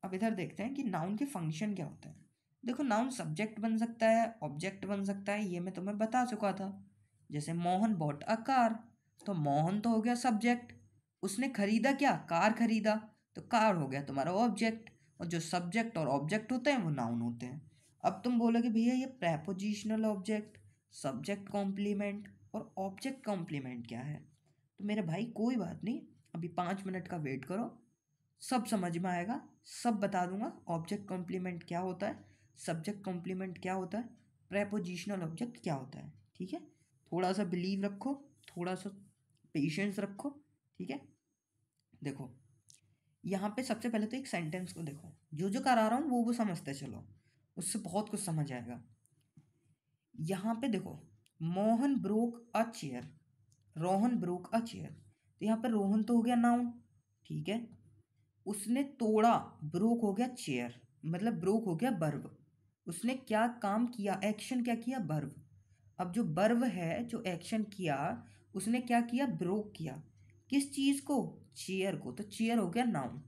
अब इधर देखते हैं कि नाउन के फंक्शन क्या होते हैं देखो नाउन सब्जेक्ट बन सकता है ऑब्जेक्ट बन सकता है ये मैं तुम्हें बता चुका था जैसे मोहन बॉट अ कार तो मोहन तो हो गया सब्जेक्ट उसने खरीदा क्या कार खरीदा तो कार हो गया तुम्हारा ऑब्जेक्ट और जो सब्जेक्ट और ऑब्जेक्ट होते हैं वो नाउन होते हैं अब तुम बोलोगे भैया ये प्रेपोजिशनल ऑब्जेक्ट सब्जेक्ट कॉम्प्लीमेंट और ऑब्जेक्ट कॉम्प्लीमेंट क्या है तो मेरे भाई कोई बात नहीं अभी पाँच मिनट का वेट करो सब समझ में आएगा सब बता दूंगा ऑब्जेक्ट कॉम्प्लीमेंट क्या होता है सब्जेक्ट कॉम्प्लीमेंट क्या होता है प्रेपोजिशनल ऑब्जेक्ट क्या होता है ठीक है थोड़ा सा बिलीव रखो थोड़ा सा पेशेंस रखो ठीक है देखो यहाँ पे सबसे पहले तो एक सेंटेंस को देखो जो जो करा रहा हूँ वो वो समझते चलो उससे बहुत कुछ समझ आएगा यहाँ पे देखो Mohan broke a chair Rohan broke a chair तो यहाँ पर रोहन तो हो गया नाउन ठीक है उसने तोड़ा ब्रोक हो गया चेयर मतलब ब्रोक हो गया बर्ब उसने क्या काम किया एक्शन क्या किया बर्व अब जो बर्व है जो एक्शन किया उसने क्या किया ब्रोक किया किस चीज़ को चेयर को तो चेयर हो गया नाउन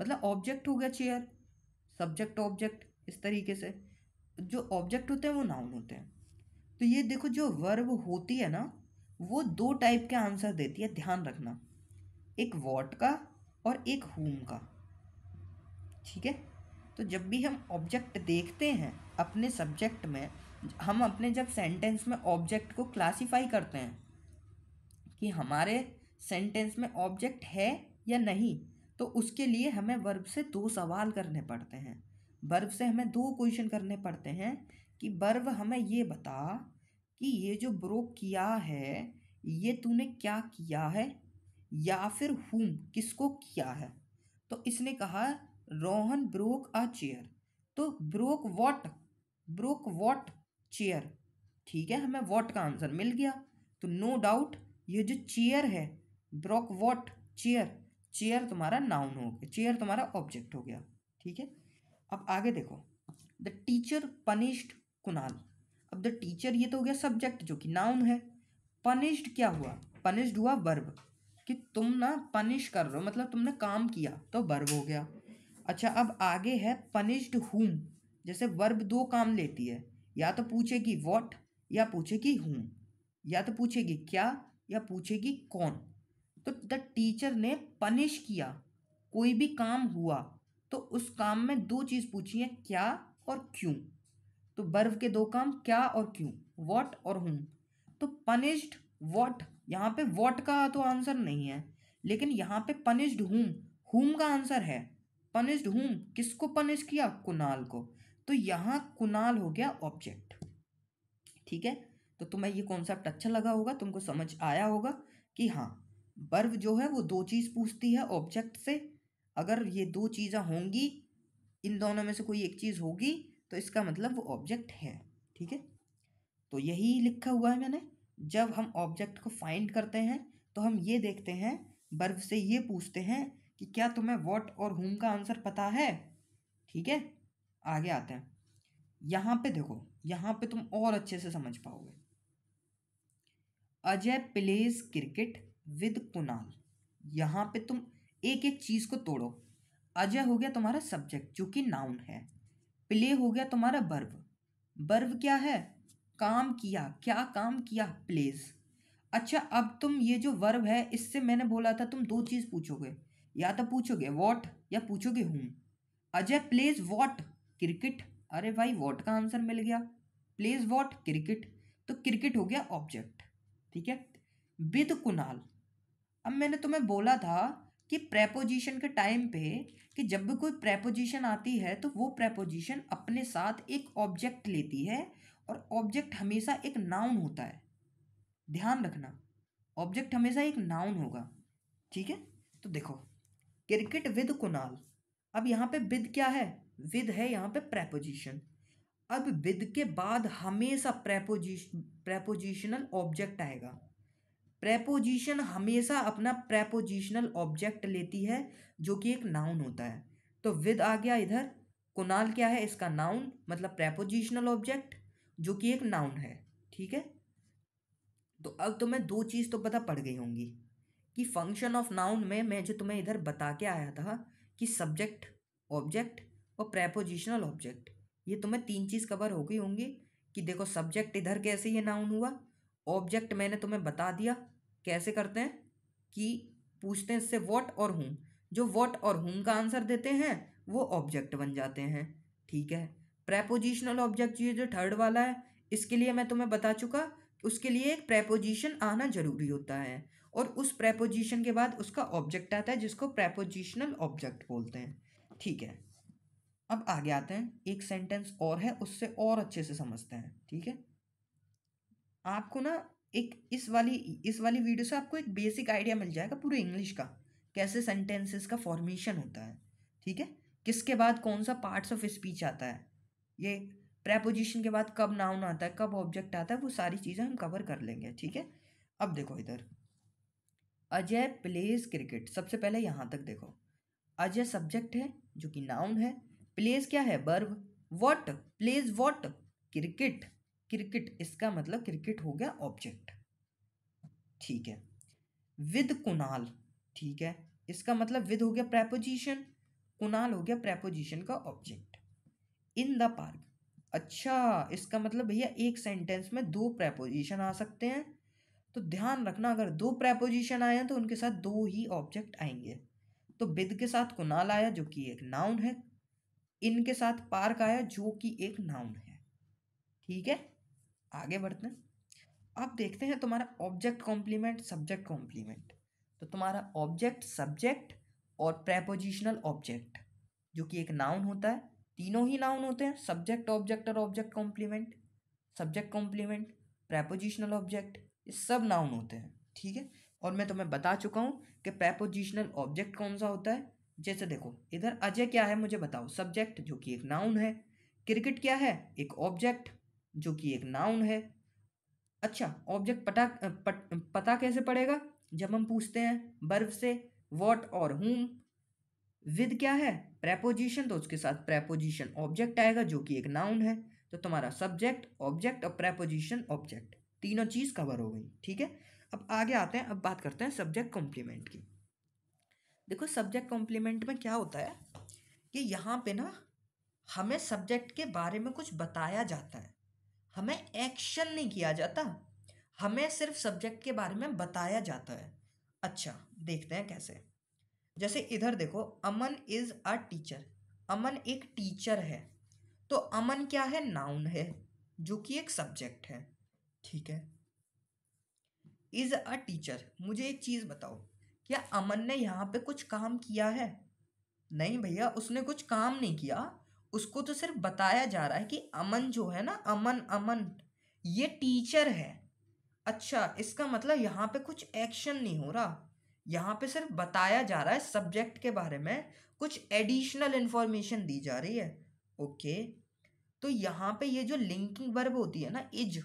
मतलब ऑब्जेक्ट हो गया चेयर सब्जेक्ट ऑब्जेक्ट इस तरीके से जो ऑब्जेक्ट होते हैं वो नाउन होते हैं तो ये देखो जो वर्ब होती है ना वो दो टाइप के आंसर देती है ध्यान रखना एक वॉट का और एक होम का ठीक है तो जब भी हम ऑब्जेक्ट देखते हैं अपने सब्जेक्ट में हम अपने जब सेंटेंस में ऑब्जेक्ट को क्लासिफाई करते हैं कि हमारे सेंटेंस में ऑब्जेक्ट है या नहीं तो उसके लिए हमें वर्ब से दो सवाल करने पड़ते हैं वर्ब से हमें दो क्वेश्चन करने पड़ते हैं कि वर्ब हमें ये बता कि ये जो ब्रो किया है ये तूने क्या किया है या फिर हुम किसको किया है तो इसने कहा रोहन ब्रोक अ चेयर तो broke what broke what chair ठीक है हमें वॉट का आंसर मिल गया तो नो डाउट ये जो चेयर है ब्रोक वॉट चेयर चेयर तुम्हारा नाउन हो गया चेयर तुम्हारा ऑब्जेक्ट हो गया ठीक है अब आगे देखो द टीचर पनिश्ड कुनाल अब द टीचर ये तो हो गया सब्जेक्ट जो कि नाउन है पनिश्ड क्या हुआ पनिश्ड हुआ बर्ब कि तुम ना पनिश कर रहे हो मतलब तुमने काम किया तो बर्ब हो गया अच्छा अब आगे है पनिश्ड हुम जैसे वर्ब दो काम लेती है या तो पूछेगी वॉट या पूछेगी हूँ या तो पूछेगी क्या या पूछेगी कौन तो द टीचर ने पनिश किया कोई भी काम हुआ तो उस काम में दो चीज़ पूछी है क्या और क्यों तो बर्व के दो काम क्या और क्यों वॉट और हूँ तो पनिश्ड वॉट यहाँ पे वॉट का तो आंसर नहीं है लेकिन यहाँ पे पनिश्ड हूँ हूम का आंसर है पनिश्ड हूँ किसको पनिश किया कुनाल को तो यहाँ कुनाल हो गया ऑब्जेक्ट ठीक है तो तुम्हें ये कॉन्सेप्ट अच्छा लगा होगा तुमको समझ आया होगा कि हाँ बर्व जो है वो दो चीज़ पूछती है ऑब्जेक्ट से अगर ये दो चीज़ें होंगी इन दोनों में से कोई एक चीज़ होगी तो इसका मतलब वो ऑब्जेक्ट है ठीक है तो यही लिखा हुआ है मैंने जब हम ऑब्जेक्ट को फाइंड करते हैं तो हम ये देखते हैं बर्व से ये पूछते हैं कि क्या तुम्हें वॉट और हुम का आंसर पता है ठीक है आगे आते हैं यहाँ पे देखो यहाँ पे तुम और अच्छे से समझ पाओगे Ajay plays cricket with Kunal यहाँ पे तुम एक एक चीज़ को तोड़ो अजय हो गया तुम्हारा सब्जेक्ट जो कि नाउन है प्ले हो गया तुम्हारा बर्व बर्व क्या है काम किया क्या काम किया प्लेज अच्छा अब तुम ये जो वर्ब है इससे मैंने बोला था तुम दो चीज़ पूछोगे या तो पूछोगे वॉट या पूछोगे हूँ अजय प्लेज वॉट क्रिकेट अरे भाई वॉट का आंसर मिल गया प्लेज वॉट क्रिकेट तो क्रिकेट हो गया ऑब्जेक्ट ठीक है विद कुनाल अब मैंने तुम्हें बोला था कि प्रेपोजिशन के टाइम पे कि जब भी कोई प्रेपोजिशन आती है तो वो प्रेपोजिशन अपने साथ एक ऑब्जेक्ट लेती है और ऑब्जेक्ट हमेशा एक नाउन होता है ध्यान रखना ऑब्जेक्ट हमेशा एक नाउन होगा ठीक है तो देखो क्रिकेट विद कुनाल अब यहाँ पे विद क्या है विद है यहाँ पे प्रेपोजिशन अब विद के बाद हमेशा प्रेपोजिश प्रेपोजिशनल ऑब्जेक्ट आएगा प्रेपोजिशन हमेशा अपना प्रेपोजिशनल ऑब्जेक्ट लेती है जो कि एक नाउन होता है तो विद आ गया इधर कुनाल क्या है इसका नाउन मतलब प्रेपोजिशनल ऑब्जेक्ट जो कि एक नाउन है ठीक है तो अब तुम्हें तो दो चीज़ तो पता पड़ गई होंगी कि फंक्शन ऑफ नाउन में मैं जो तुम्हें इधर बता के आया था कि सब्जेक्ट ऑब्जेक्ट और प्रेपोजिशनल ऑब्जेक्ट ये तुम्हें तो तीन चीज़ कवर हो गई होंगी कि देखो सब्जेक्ट इधर कैसे ये नाउन हुआ ऑब्जेक्ट मैंने तुम्हें बता दिया कैसे करते हैं कि पूछते हैं इससे वॉट और हूम जो वॉट और हूम का आंसर देते हैं वो ऑब्जेक्ट बन जाते हैं ठीक है प्रेपोजिशनल ऑब्जेक्ट ये जो थर्ड वाला है इसके लिए मैं तुम्हें बता चुका उसके लिए एक प्रेपोजिशन आना जरूरी होता है और उस प्रेपोजिशन के बाद उसका ऑब्जेक्ट आता है जिसको प्रेपोजिशनल ऑब्जेक्ट बोलते हैं ठीक है अब आगे आते हैं एक सेंटेंस और है उससे और अच्छे से समझते हैं ठीक है आपको ना एक इस वाली इस वाली वीडियो से आपको एक बेसिक आइडिया मिल जाएगा पूरे इंग्लिश का कैसे सेंटेंसेस का फॉर्मेशन होता है ठीक है किसके बाद कौन सा पार्ट्स ऑफ स्पीच आता है ये प्रेपोजिशन के बाद कब नाउन आता है कब ऑब्जेक्ट आता है वो सारी चीज़ें हम कवर कर लेंगे ठीक है अब देखो इधर अजय प्लेज क्रिकेट सबसे पहले यहाँ तक देखो अजय सब्जेक्ट है जो कि नाउन है प्लेज क्या है बर्व what plays what cricket cricket इसका मतलब क्रिकेट हो गया ऑब्जेक्ट ठीक है विद कुनाल ठीक है इसका मतलब विद हो गया प्रेपोजिशन कुनाल हो गया प्रेपोजिशन का ऑब्जेक्ट इन द पार्क अच्छा इसका मतलब भैया एक सेंटेंस में दो प्रेपोजिशन आ सकते हैं तो ध्यान रखना अगर दो प्रेपोजिशन आए हैं तो उनके साथ दो ही ऑब्जेक्ट आएंगे तो विद के साथ कुनाल आया जो कि एक नाउन है इनके साथ पार्क आया जो कि एक नाउन है ठीक है आगे बढ़ते हैं अब देखते हैं तुम्हारा ऑब्जेक्ट कॉम्प्लीमेंट सब्जेक्ट कॉम्प्लीमेंट तो तुम्हारा ऑब्जेक्ट सब्जेक्ट और प्रेपोजिशनल ऑब्जेक्ट जो कि एक नाउन होता है तीनों ही नाउन होते हैं सब्जेक्ट ऑब्जेक्ट और object complement subject complement prepositional object ये सब नाउन होते हैं ठीक है और मैं तुम्हें बता चुका हूँ कि प्रेपोजिशनल ऑब्जेक्ट कौन सा होता है जैसे देखो इधर अजय क्या है मुझे बताओ सब्जेक्ट जो कि एक नाउन है क्रिकेट क्या है एक ऑब्जेक्ट जो कि एक नाउन है अच्छा ऑब्जेक्ट पता पत, पता कैसे पड़ेगा जब हम पूछते हैं बर्फ से वॉट और हुम विद क्या है प्रेपोजिशन तो उसके साथ प्रेपोजिशन ऑब्जेक्ट आएगा जो कि एक नाउन है तो तुम्हारा सब्जेक्ट ऑब्जेक्ट और प्रेपोजिशन ऑब्जेक्ट तीनों चीज़ कवर हो गई ठीक है अब आगे आते हैं अब बात करते हैं सब्जेक्ट कॉम्प्लीमेंट की देखो सब्जेक्ट कॉम्प्लीमेंट में क्या होता है कि यहाँ पे ना हमें सब्जेक्ट के बारे में कुछ बताया जाता है हमें एक्शन नहीं किया जाता हमें सिर्फ सब्जेक्ट के बारे में बताया जाता है अच्छा देखते हैं कैसे जैसे इधर देखो अमन इज़ अ टीचर अमन एक टीचर है तो अमन क्या है नाउन है जो कि एक सब्जेक्ट है ठीक है इज़ अ टीचर मुझे एक चीज़ बताओ क्या अमन ने यहाँ पे कुछ काम किया है नहीं भैया उसने कुछ काम नहीं किया उसको तो सिर्फ बताया जा रहा है कि अमन जो है ना अमन अमन ये टीचर है अच्छा इसका मतलब यहाँ पे कुछ एक्शन नहीं हो रहा यहाँ पे सिर्फ बताया जा रहा है सब्जेक्ट के बारे में कुछ एडिशनल इन्फॉर्मेशन दी जा रही है ओके तो यहाँ पे ये जो लिंकिंग वर्ब होती है ना इज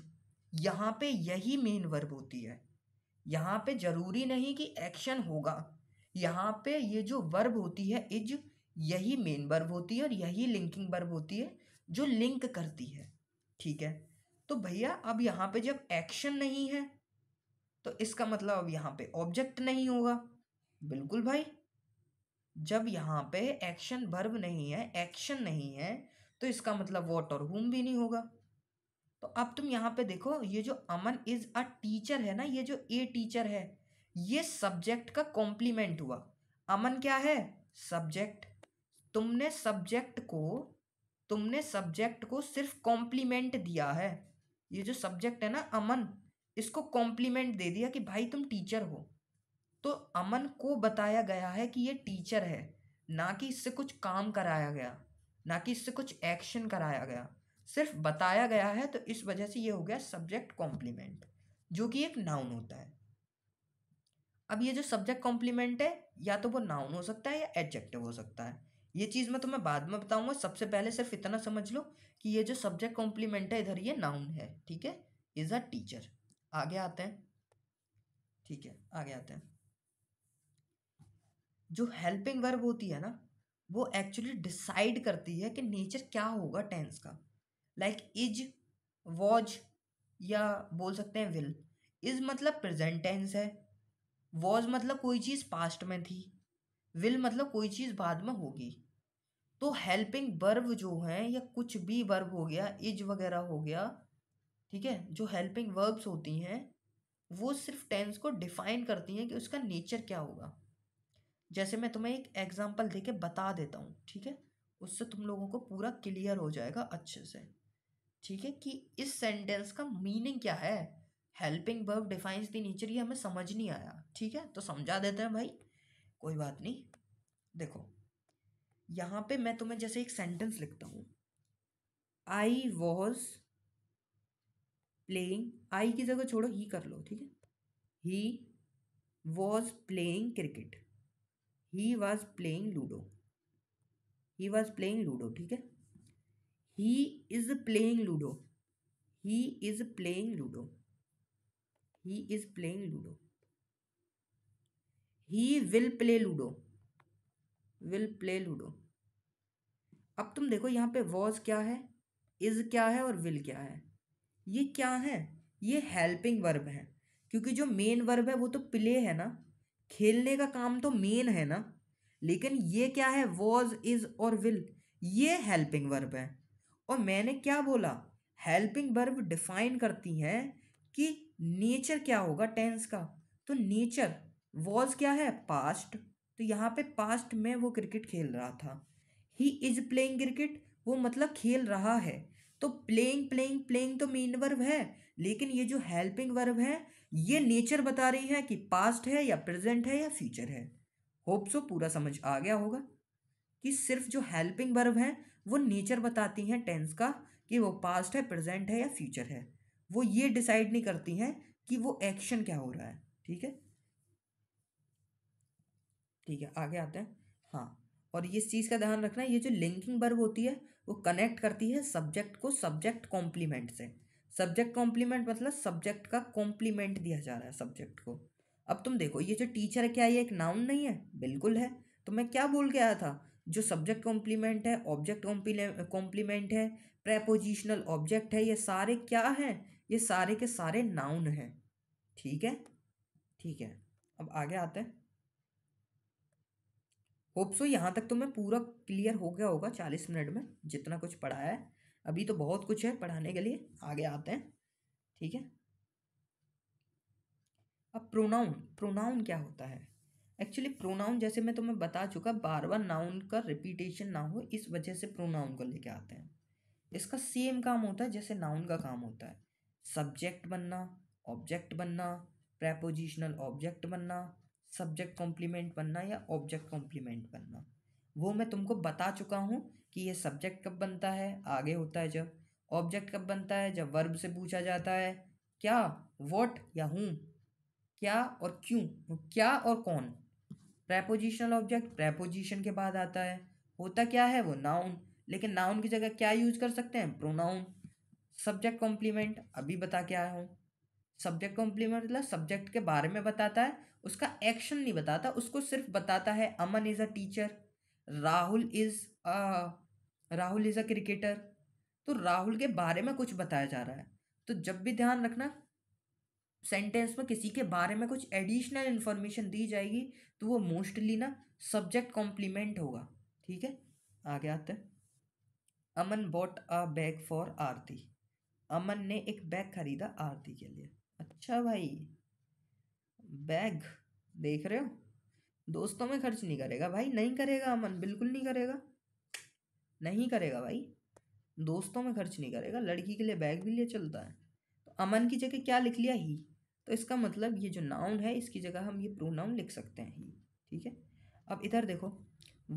यहाँ पे यही मेन वर्ब होती है यहाँ पे जरूरी नहीं कि एक्शन होगा यहाँ पे ये जो वर्ब होती है इज यही मेन वर्ब होती है और यही लिंकिंग वर्ब होती है जो लिंक करती है ठीक है तो भैया अब यहाँ पे जब एक्शन नहीं है तो इसका मतलब अब यहाँ पे ऑब्जेक्ट नहीं होगा बिल्कुल भाई जब यहाँ पे एक्शन वर्ब नहीं है एक्शन नहीं है तो इसका मतलब वॉट और हुम भी नहीं होगा तो अब तुम यहाँ पे देखो ये जो अमन इज अ टीचर है ना ये जो ए टीचर है ये सब्जेक्ट का कॉम्प्लीमेंट हुआ अमन क्या है सब्जेक्ट तुमने सब्जेक्ट को तुमने सब्जेक्ट को सिर्फ कॉम्प्लीमेंट दिया है ये जो सब्जेक्ट है ना अमन इसको कॉम्प्लीमेंट दे दिया कि भाई तुम टीचर हो तो अमन को बताया गया है कि ये टीचर है ना कि इससे कुछ काम कराया गया ना कि इससे कुछ एक्शन कराया गया सिर्फ बताया गया है तो इस वजह से ये हो गया सब्जेक्ट कॉम्प्लीमेंट जो कि एक नाउन होता है अब ये जो सब्जेक्ट कॉम्प्लीमेंट है या तो वो नाउन हो सकता है या एडजेक्टिव हो सकता है ये चीज़ मैं तुम्हें बाद में बताऊंगा सबसे पहले सिर्फ इतना समझ लो कि ये जो सब्जेक्ट कॉम्प्लीमेंट है इधर ये नाउन है ठीक है इज अ टीचर आगे आते हैं ठीक है आगे आते हैं जो हेल्पिंग वर्ब होती है ना वो एक्चुअली डिसाइड करती है कि नेचर क्या होगा टेंस का लाइक इज वॉज या बोल सकते हैं विल इज मतलब प्रेजेंट टेंस है वॉज मतलब कोई चीज़ पास्ट में थी विल मतलब कोई चीज़ बाद में होगी तो हेल्पिंग वर्ब जो है या कुछ भी वर्ब हो गया इज वगैरह हो गया ठीक है जो हेल्पिंग वर्ब्स होती हैं वो सिर्फ टेंस को डिफाइन करती हैं कि उसका नेचर क्या होगा जैसे मैं तुम्हें एक एग्जाम्पल दे के बता देता हूँ ठीक है उससे तुम लोगों को पूरा क्लियर हो जाएगा अच्छे से ठीक है कि इस सेंटेंस का मीनिंग क्या है helping verb defines the nature ये हमें समझ नहीं आया ठीक है तो समझा देते हैं भाई कोई बात नहीं देखो यहाँ पे मैं तुम्हें जैसे एक सेंटेंस लिखता हूँ आई वॉज प्लेइंग आई की जगह छोड़ो ही कर लो ठीक है he was playing cricket he was playing ludo he was playing ludo ठीक है he is playing ludo he is playing ludo he is playing ludo he will play ludo will play ludo अब तुम देखो यहाँ पे was क्या है is क्या है और विल क्या है ये क्या है ये हेल्पिंग वर्ब है क्योंकि जो मेन वर्ब है वो तो प्ले है ना खेलने का काम तो मेन है ना लेकिन ये क्या है वॉज इज और विल ये हेल्पिंग वर्ब है और मैंने क्या बोला हेल्पिंग वर्ब डिफाइन करती हैं कि नेचर क्या होगा टेंस का तो नेचर वॉज क्या है पास्ट तो यहाँ पे पास्ट में वो क्रिकेट खेल रहा था ही इज प्लेइंग क्रिकेट वो मतलब खेल रहा है तो प्लेइंग प्लेइंग प्लेइंग तो मेन वर्ब है लेकिन ये जो हेल्पिंग वर्ब है ये नेचर बता रही है कि पास्ट है या प्रेजेंट है या फ्यूचर है होप सो पूरा समझ आ गया होगा कि सिर्फ जो हेल्पिंग वर्ब है वो नेचर बताती हैं टेंस का कि वो पास्ट है प्रेजेंट है या फ्यूचर है वो ये डिसाइड नहीं करती हैं कि वो एक्शन क्या हो रहा है ठीक है ठीक है आगे आते हैं हाँ और ये इस चीज़ का ध्यान रखना ये जो लिंकिंग बर्ब होती है वो कनेक्ट करती है सब्जेक्ट को सब्जेक्ट कॉम्प्लीमेंट से सब्जेक्ट कॉम्प्लीमेंट मतलब सब्जेक्ट का कॉम्प्लीमेंट दिया जा रहा है सब्जेक्ट को अब तुम देखो ये जो टीचर है क्या ये एक नाउन नहीं है बिल्कुल है तो मैं क्या बोल के आया था जो सब्जेक्ट कॉम्प्लीमेंट है ऑब्जेक्ट कॉम्प्लीमेंट है प्रेपोजिशनल ऑब्जेक्ट है ये सारे क्या हैं ये सारे के सारे नाउन हैं ठीक है ठीक है अब आगे आते हैं होप सो यहाँ तक तो मैं पूरा क्लियर हो गया होगा चालीस मिनट में जितना कुछ पढ़ाया है अभी तो बहुत कुछ है पढ़ाने के लिए आगे आते हैं ठीक है अब प्रोनाउन प्रोनाउन क्या होता है एक्चुअली प्रोनाउन जैसे मैं तुम्हें बता चुका बार बार नाउन का रिपीटेशन ना हो इस वजह से प्रोनाउन को लेके आते हैं इसका सेम काम होता है जैसे नाउन का काम होता है सब्जेक्ट बनना ऑब्जेक्ट बनना प्रेपोजिशनल ऑब्जेक्ट बनना सब्जेक्ट कॉम्प्लीमेंट बनना या ऑब्जेक्ट कॉम्प्लीमेंट बनना वो मैं तुमको बता चुका हूँ कि ये सब्जेक्ट कब बनता है आगे होता है जब ऑब्जेक्ट कब बनता है जब वर्ब से पूछा जाता है क्या वॉट या हूँ क्या और क्यों क्या और कौन प्रेपोजिशनल ऑब्जेक्ट प्रेपोजिशन के बाद आता है होता क्या है वो नाउन लेकिन नाउन की जगह क्या यूज कर सकते हैं प्रोनाउन सब्जेक्ट कॉम्प्लीमेंट अभी बता क्या हूँ सब्जेक्ट कॉम्प्लीमेंट मतलब सब्जेक्ट के बारे में बताता है उसका एक्शन नहीं बताता उसको सिर्फ बताता है Aman is a teacher Rahul is Rahul is a cricketer तो राहुल के बारे में कुछ बताया जा रहा है तो जब भी ध्यान रखना सेंटेंस में किसी के बारे में कुछ एडिशनल इन्फॉर्मेशन दी जाएगी तो वो मोस्टली ना सब्जेक्ट कॉम्प्लीमेंट होगा ठीक है आगे आते हैं Aman bought a bag for Aarti Aman ने एक बैग खरीदा आरती के लिए अच्छा भाई बैग देख रहे हो दोस्तों में खर्च नहीं करेगा भाई नहीं करेगा अमन बिल्कुल नहीं करेगा नहीं करेगा भाई दोस्तों में खर्च नहीं करेगा लड़की के लिए बैग भी लिए चलता है तो अमन की जगह क्या लिख लिया ही तो इसका मतलब ये जो नाउन है इसकी जगह हम ये प्रोनाउन लिख सकते हैं ठीक है अब इधर देखो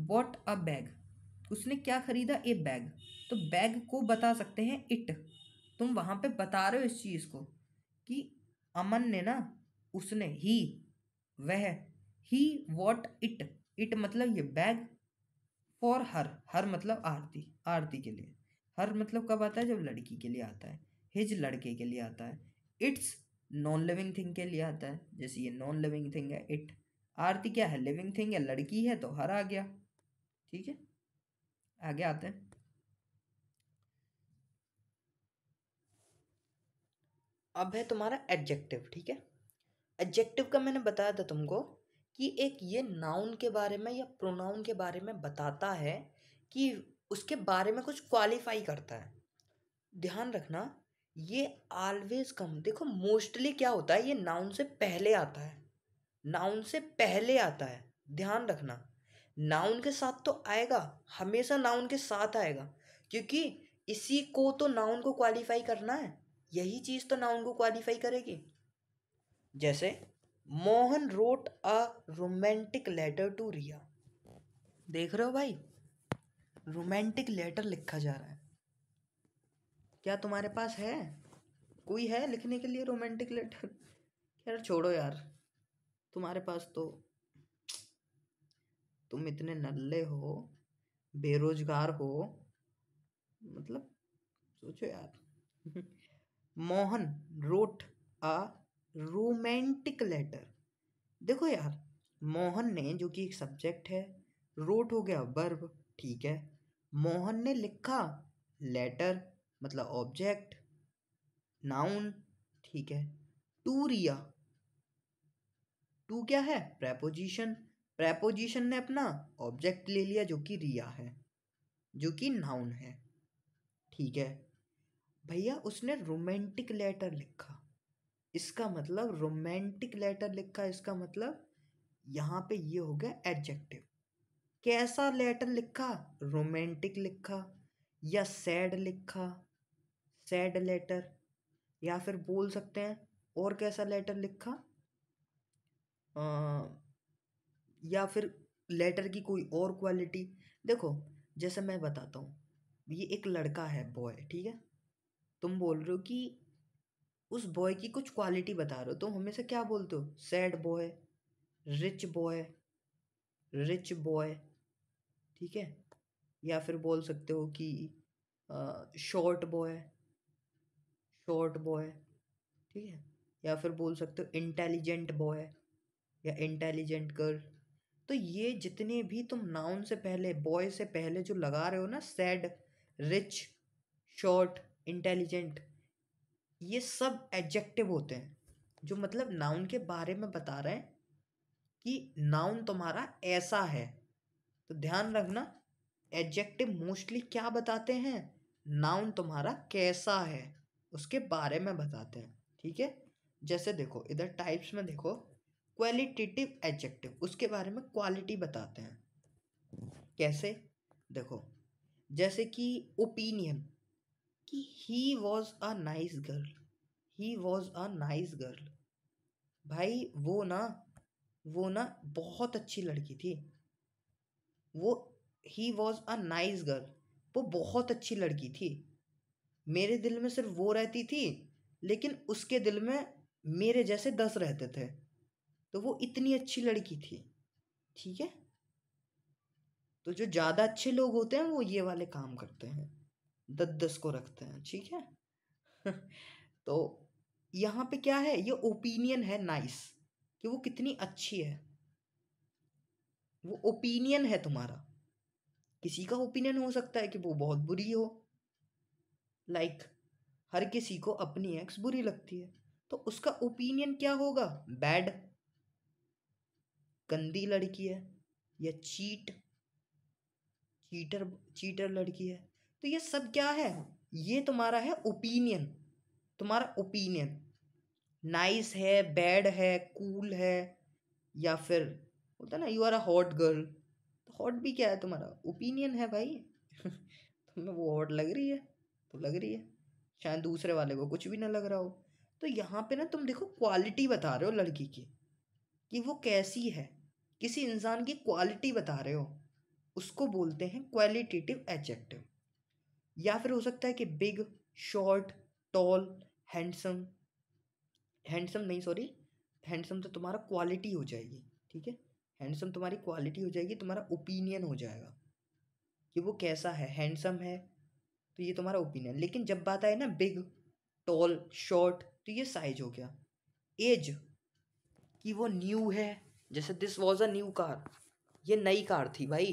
वॉट अ बैग उसने क्या खरीदा ए बैग तो बैग को बता सकते हैं इट तुम वहाँ पे बता रहे हो इस चीज़ को कि अमन ने ना उसने ही वह ही वॉट इट इट मतलब ये बैग फॉर हर हर मतलब आरती आरती के लिए हर मतलब कब आता है जब लड़की के लिए आता है हिज लड़के के लिए आता है इट्स नॉन लिविंग थिंग के लिए आता है जैसे ये नॉन लिविंग थिंग है इट आरती क्या है लिविंग थिंग है लड़की है तो हर आ गया ठीक है आगे आते हैं अब है तुम्हारा एडजेक्टिव ठीक है एडजेक्टिव का मैंने बताया था तुमको कि एक ये नाउन के बारे में या प्रोनाउन के बारे में बताता है कि उसके बारे में कुछ क्वालिफाई करता है ध्यान रखना ये ऑलवेज कम देखो मोस्टली क्या होता है ये नाउन से पहले आता है नाउन से पहले आता है ध्यान रखना नाउन के साथ तो आएगा हमेशा नाउन के साथ आएगा क्योंकि इसी को तो नाउन को क्वालिफाई करना है यही चीज़ तो नाउन को क्वालिफाई करेगी जैसे Mohan wrote a romantic letter to Riya देख रहे हो भाई रोमांटिक लेटर लिखा जा रहा है क्या तुम्हारे पास है कोई है लिखने के लिए रोमांटिक लेटर यार छोड़ो यार तुम्हारे पास तो तुम इतने नल्ले हो बेरोजगार हो मतलब सोचो यार Mohan wrote a romantic letter देखो यार मोहन ने जो कि एक सब्जेक्ट है रोट हो गया वर्ब ठीक है मोहन ने लिखा लेटर मतलब ऑब्जेक्ट नाउन ठीक है टू रिया टू क्या है प्रेपोजिशन प्रेपोजिशन ने अपना ऑब्जेक्ट ले लिया जो कि रिया है जो कि नाउन है ठीक है भैया उसने रोमांटिक लेटर लिखा इसका मतलब रोमांटिक लेटर लिखा इसका मतलब यहाँ पे ये हो गया एडजेक्टिव कैसा लेटर लिखा रोमांटिक लिखा या सैड लिखा सैड लेटर या फिर बोल सकते हैं और कैसा लेटर लिखा आ, या फिर लेटर की कोई और क्वालिटी देखो जैसे मैं बताता हूँ ये एक लड़का है बॉय ठीक है तुम बोल रहे हो कि उस बॉय की कुछ क्वालिटी बता रहे हो तो हमेशा क्या बोलते हो sad boy rich boy rich boy ठीक है या फिर बोल सकते हो कि शॉर्ट बॉय शॉर्ट बॉय ठीक है या फिर बोल सकते हो इंटेलिजेंट बॉय या इंटेलिजेंट गर्ल तो ये जितने भी तुम नाउन से पहले बॉय से पहले जो लगा रहे हो ना सैड रिच शॉर्ट इंटेलिजेंट ये सब एडजेक्टिव होते हैं जो मतलब नाउन के बारे में बता रहे हैं कि नाउन तुम्हारा ऐसा है तो ध्यान रखना एडजेक्टिव मोस्टली क्या बताते हैं नाउन तुम्हारा कैसा है उसके बारे में बताते हैं ठीक है जैसे देखो इधर टाइप्स में देखो क्वालिटेटिव एडजेक्टिव उसके बारे में क्वालिटी बताते हैं कैसे देखो जैसे कि ओपिनियन कि he was a nice girl he was a nice girl भाई वो ना वो ना बहुत अच्छी लड़की थी वो he was a nice girl वो बहुत अच्छी लड़की थी मेरे दिल में सिर्फ वो रहती थी लेकिन उसके दिल में मेरे जैसे दस रहते थे तो वो इतनी अच्छी लड़की थी ठीक है तो जो ज़्यादा अच्छे लोग होते हैं वो ये वाले काम करते हैं दस दस को रखते हैं ठीक है तो यहाँ पे क्या है ये ओपिनियन है नाइस कि वो कितनी अच्छी है वो ओपिनियन है तुम्हारा किसी का ओपिनियन हो सकता है कि वो बहुत बुरी हो लाइक like, हर किसी को अपनी एक्स बुरी लगती है तो उसका ओपिनियन क्या होगा बैड गंदी लड़की है या चीट चीटर चीटर लड़की है तो ये सब क्या है ये तुम्हारा है ओपिनियन तुम्हारा ओपिनियन नाइस है बैड है कूल है या फिर होता ना you are a hot girl तो हॉट भी क्या है तुम्हारा ओपिनियन है भाई तुम्हें वो हॉट लग रही है तो लग रही है शायद दूसरे वाले को कुछ भी ना लग रहा हो तो यहाँ पे ना तुम देखो क्वालिटी बता रहे हो लड़की की कि वो कैसी है किसी इंसान की क्वालिटी बता रहे हो उसको बोलते हैं क्वालिटेटिव एडजेक्टिव या फिर हो सकता है कि big short tall handsome handsome नहीं सॉरी हैंडसम तो तुम्हारा क्वालिटी हो जाएगी ठीक है हैंडसम तुम्हारी क्वालिटी हो जाएगी तुम्हारा ओपिनियन हो जाएगा कि वो कैसा है हैंडसम है तो ये तुम्हारा ओपिनियन लेकिन जब बात आए ना बिग टॉल शॉर्ट तो ये साइज हो गया एज कि वो न्यू है जैसे this was a new car ये नई कार थी भाई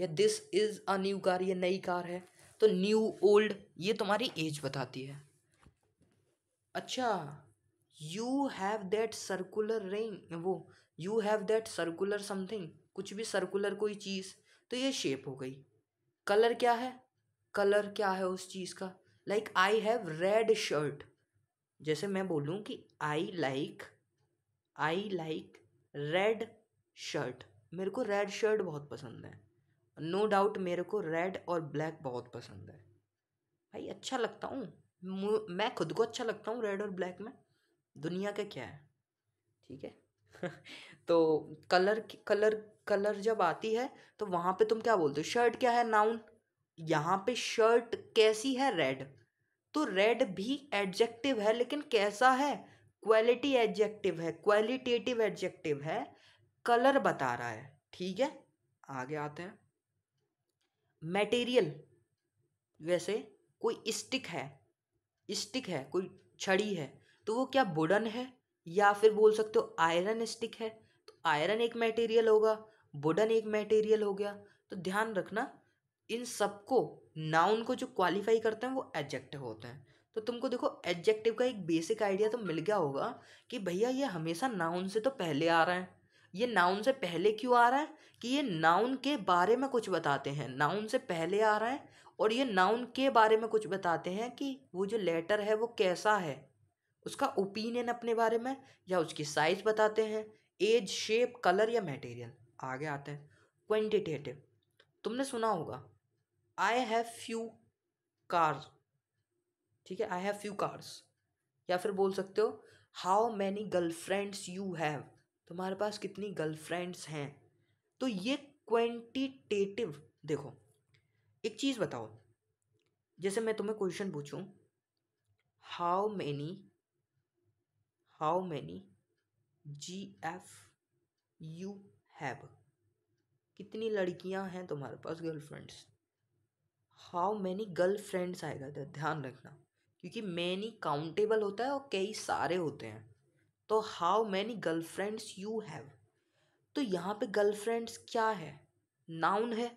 या this is a new car ये नई कार है तो न्यू ओल्ड ये तुम्हारी एज बताती है अच्छा you have that circular ring वो you have that circular something कुछ भी सर्कुलर कोई चीज़ तो ये शेप हो गई कलर क्या है कलर क्या है उस चीज़ का like I have red shirt जैसे मैं बोलूँ कि I like I like red shirt मेरे को रेड शर्ट बहुत पसंद है नो no डाउट मेरे को रेड और ब्लैक बहुत पसंद है भाई अच्छा लगता हूँ मैं खुद को अच्छा लगता हूँ रेड और ब्लैक में दुनिया का क्या है ठीक है तो कलर कलर कलर जब आती है तो वहाँ पे तुम क्या बोलते हो शर्ट क्या है नाउन यहाँ पे शर्ट कैसी है रेड तो रेड भी एडजेक्टिव है लेकिन कैसा है क्वालिटी एडजेक्टिव है क्वालिटेटिव एडजेक्टिव है कलर बता रहा है ठीक है आगे आते हैं मटेरियल वैसे कोई स्टिक है स्टिक है कोई छड़ी है तो वो क्या बुडन है या फिर बोल सकते हो आयरन स्टिक है तो आयरन एक मटेरियल होगा बुडन एक मटेरियल हो गया तो ध्यान रखना इन सबको नाउन को जो क्वालिफाई करते हैं वो एडजेक्टिव होते हैं तो तुमको देखो एडजेक्टिव का एक बेसिक आइडिया तो मिल गया होगा कि भैया ये हमेशा नाउन से तो पहले आ रहा है ये नाउन से पहले क्यों आ रहा है कि ये नाउन के बारे में कुछ बताते हैं नाउन से पहले आ रहा है और ये नाउन के बारे में कुछ बताते हैं कि वो जो लेटर है वो कैसा है उसका ओपिनियन अपने बारे में या उसकी साइज़ बताते हैं एज शेप कलर या मटेरियल आगे आते हैं क्वान्टिटेटिव तुमने सुना होगा आई हैव फ्यू कार ठीक है आई हैव फ्यू कार्स या फिर बोल सकते हो how many girlfriends you have तुम्हारे पास कितनी गर्लफ्रेंड्स हैं तो ये क्वेंटिटेटिव देखो एक चीज़ बताओ जैसे मैं तुम्हें क्वेश्चन पूछूं how many how many G F you have कितनी लड़कियां हैं तुम्हारे पास girlfriends how many girl friends आएगा इधर ध्यान रखना क्योंकि मैनी काउंटेबल होता है और कई सारे होते हैं तो how many girl friends you have तो यहाँ पे गर्ल फ्रेंड्स क्या है नाउन है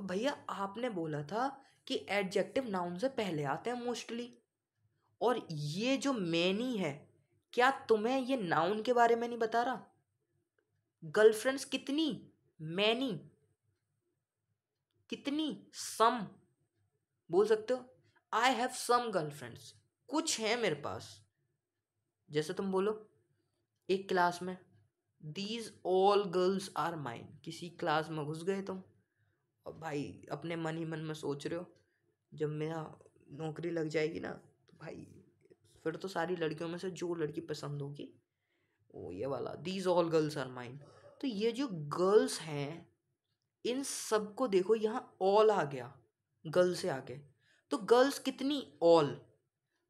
भैया आपने बोला था कि एडजेक्टिव नाउन से पहले आते हैं मोस्टली और ये जो मैनी है क्या तुम्हें ये नाउन के बारे में नहीं बता रहा गर्लफ्रेंड्स कितनी मैनी कितनी सम बोल सकते हो आई हैव सम गर्लफ्रेंड्स कुछ हैं मेरे पास जैसे तुम बोलो एक क्लास में these all girls are mine किसी क्लास में घुस गए तुम और भाई अपने मन ही मन में सोच रहे हो जब मेरा नौकरी लग जाएगी ना तो भाई फिर तो सारी लड़कियों में से जो लड़की पसंद होगी वो ये वाला these all girls are mine तो ये जो गर्ल्स हैं इन सबको देखो यहाँ ऑल आ गया गर्ल से आगे तो गर्ल्स कितनी ऑल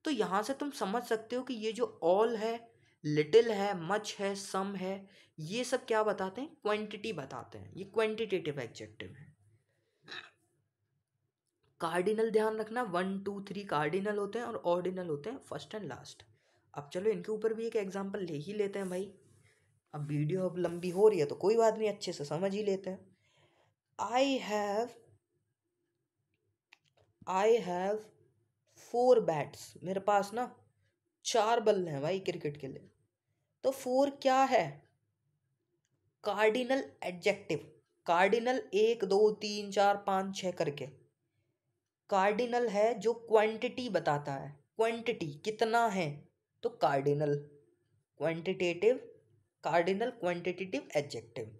तो यहाँ से तुम समझ सकते हो कि ये जो ऑल है लिटिल है मच है सम है ये सब क्या बताते हैं क्वांटिटी बताते हैं ये क्वांटिटेटिव एडजेक्टिव है कार्डिनल ध्यान रखना वन टू थ्री कार्डिनल होते हैं और ऑर्डिनल होते हैं फर्स्ट एंड लास्ट अब चलो इनके ऊपर भी एक एग्जाम्पल ले ही लेते हैं भाई अब वीडियो अब लंबी हो रही है तो कोई बात नहीं अच्छे से समझ ही लेते हैं I have I have four bats मेरे पास ना चार बल्ले हैं भाई क्रिकेट के लिए तो फोर क्या है कार्डिनल एडजेक्टिव कार्डिनल एक दो तीन चार पाँच छः करके कार्डिनल है जो क्वांटिटी बताता है क्वांटिटी कितना है तो cardinal quantitative cardinal quantitative adjective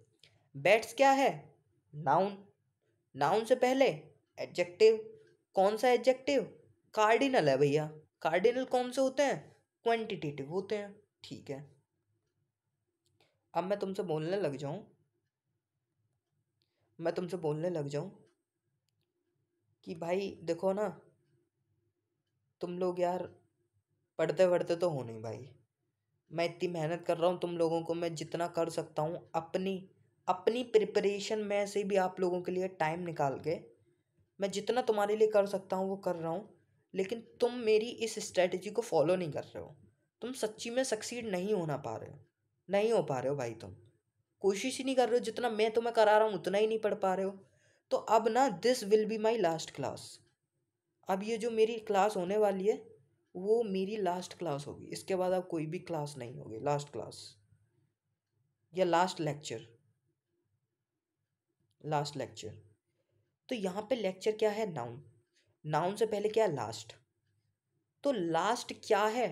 bats क्या है नाउन नाउन से पहले एडजेक्टिव कौन सा एडजेक्टिव कार्डिनल है भैया कार्डिनल कौन से होते हैं क्वांटिटेटिव होते हैं ठीक है अब मैं तुमसे बोलने लग जाऊं मैं तुमसे बोलने लग जाऊं कि भाई देखो ना तुम लोग यार पढ़ते पढ़ते तो हो नहीं भाई मैं इतनी मेहनत कर रहा हूँ तुम लोगों को मैं जितना कर सकता हूँ अपनी अपनी प्रिपरेशन में से भी आप लोगों के लिए टाइम निकाल के मैं जितना तुम्हारे लिए कर सकता हूँ वो कर रहा हूँ लेकिन तुम मेरी इस स्ट्रेटजी को फॉलो नहीं कर रहे हो तुम सच्ची में सक्सीड नहीं होना पा रहे हो नहीं हो पा रहे हो भाई तुम कोशिश ही नहीं कर रहे हो जितना मैं तुम्हें करा रहा हूँ उतना ही नहीं पढ़ पा रहे हो तो अब ना this will be my last class अब ये जो मेरी क्लास होने वाली है वो मेरी लास्ट क्लास होगी इसके बाद अब कोई भी क्लास नहीं होगी लास्ट क्लास या लास्ट लेक्चर लास्ट लेक्चर तो यहाँ पे लेक्चर क्या है नाउन नाउन से पहले क्या है लास्ट तो लास्ट क्या है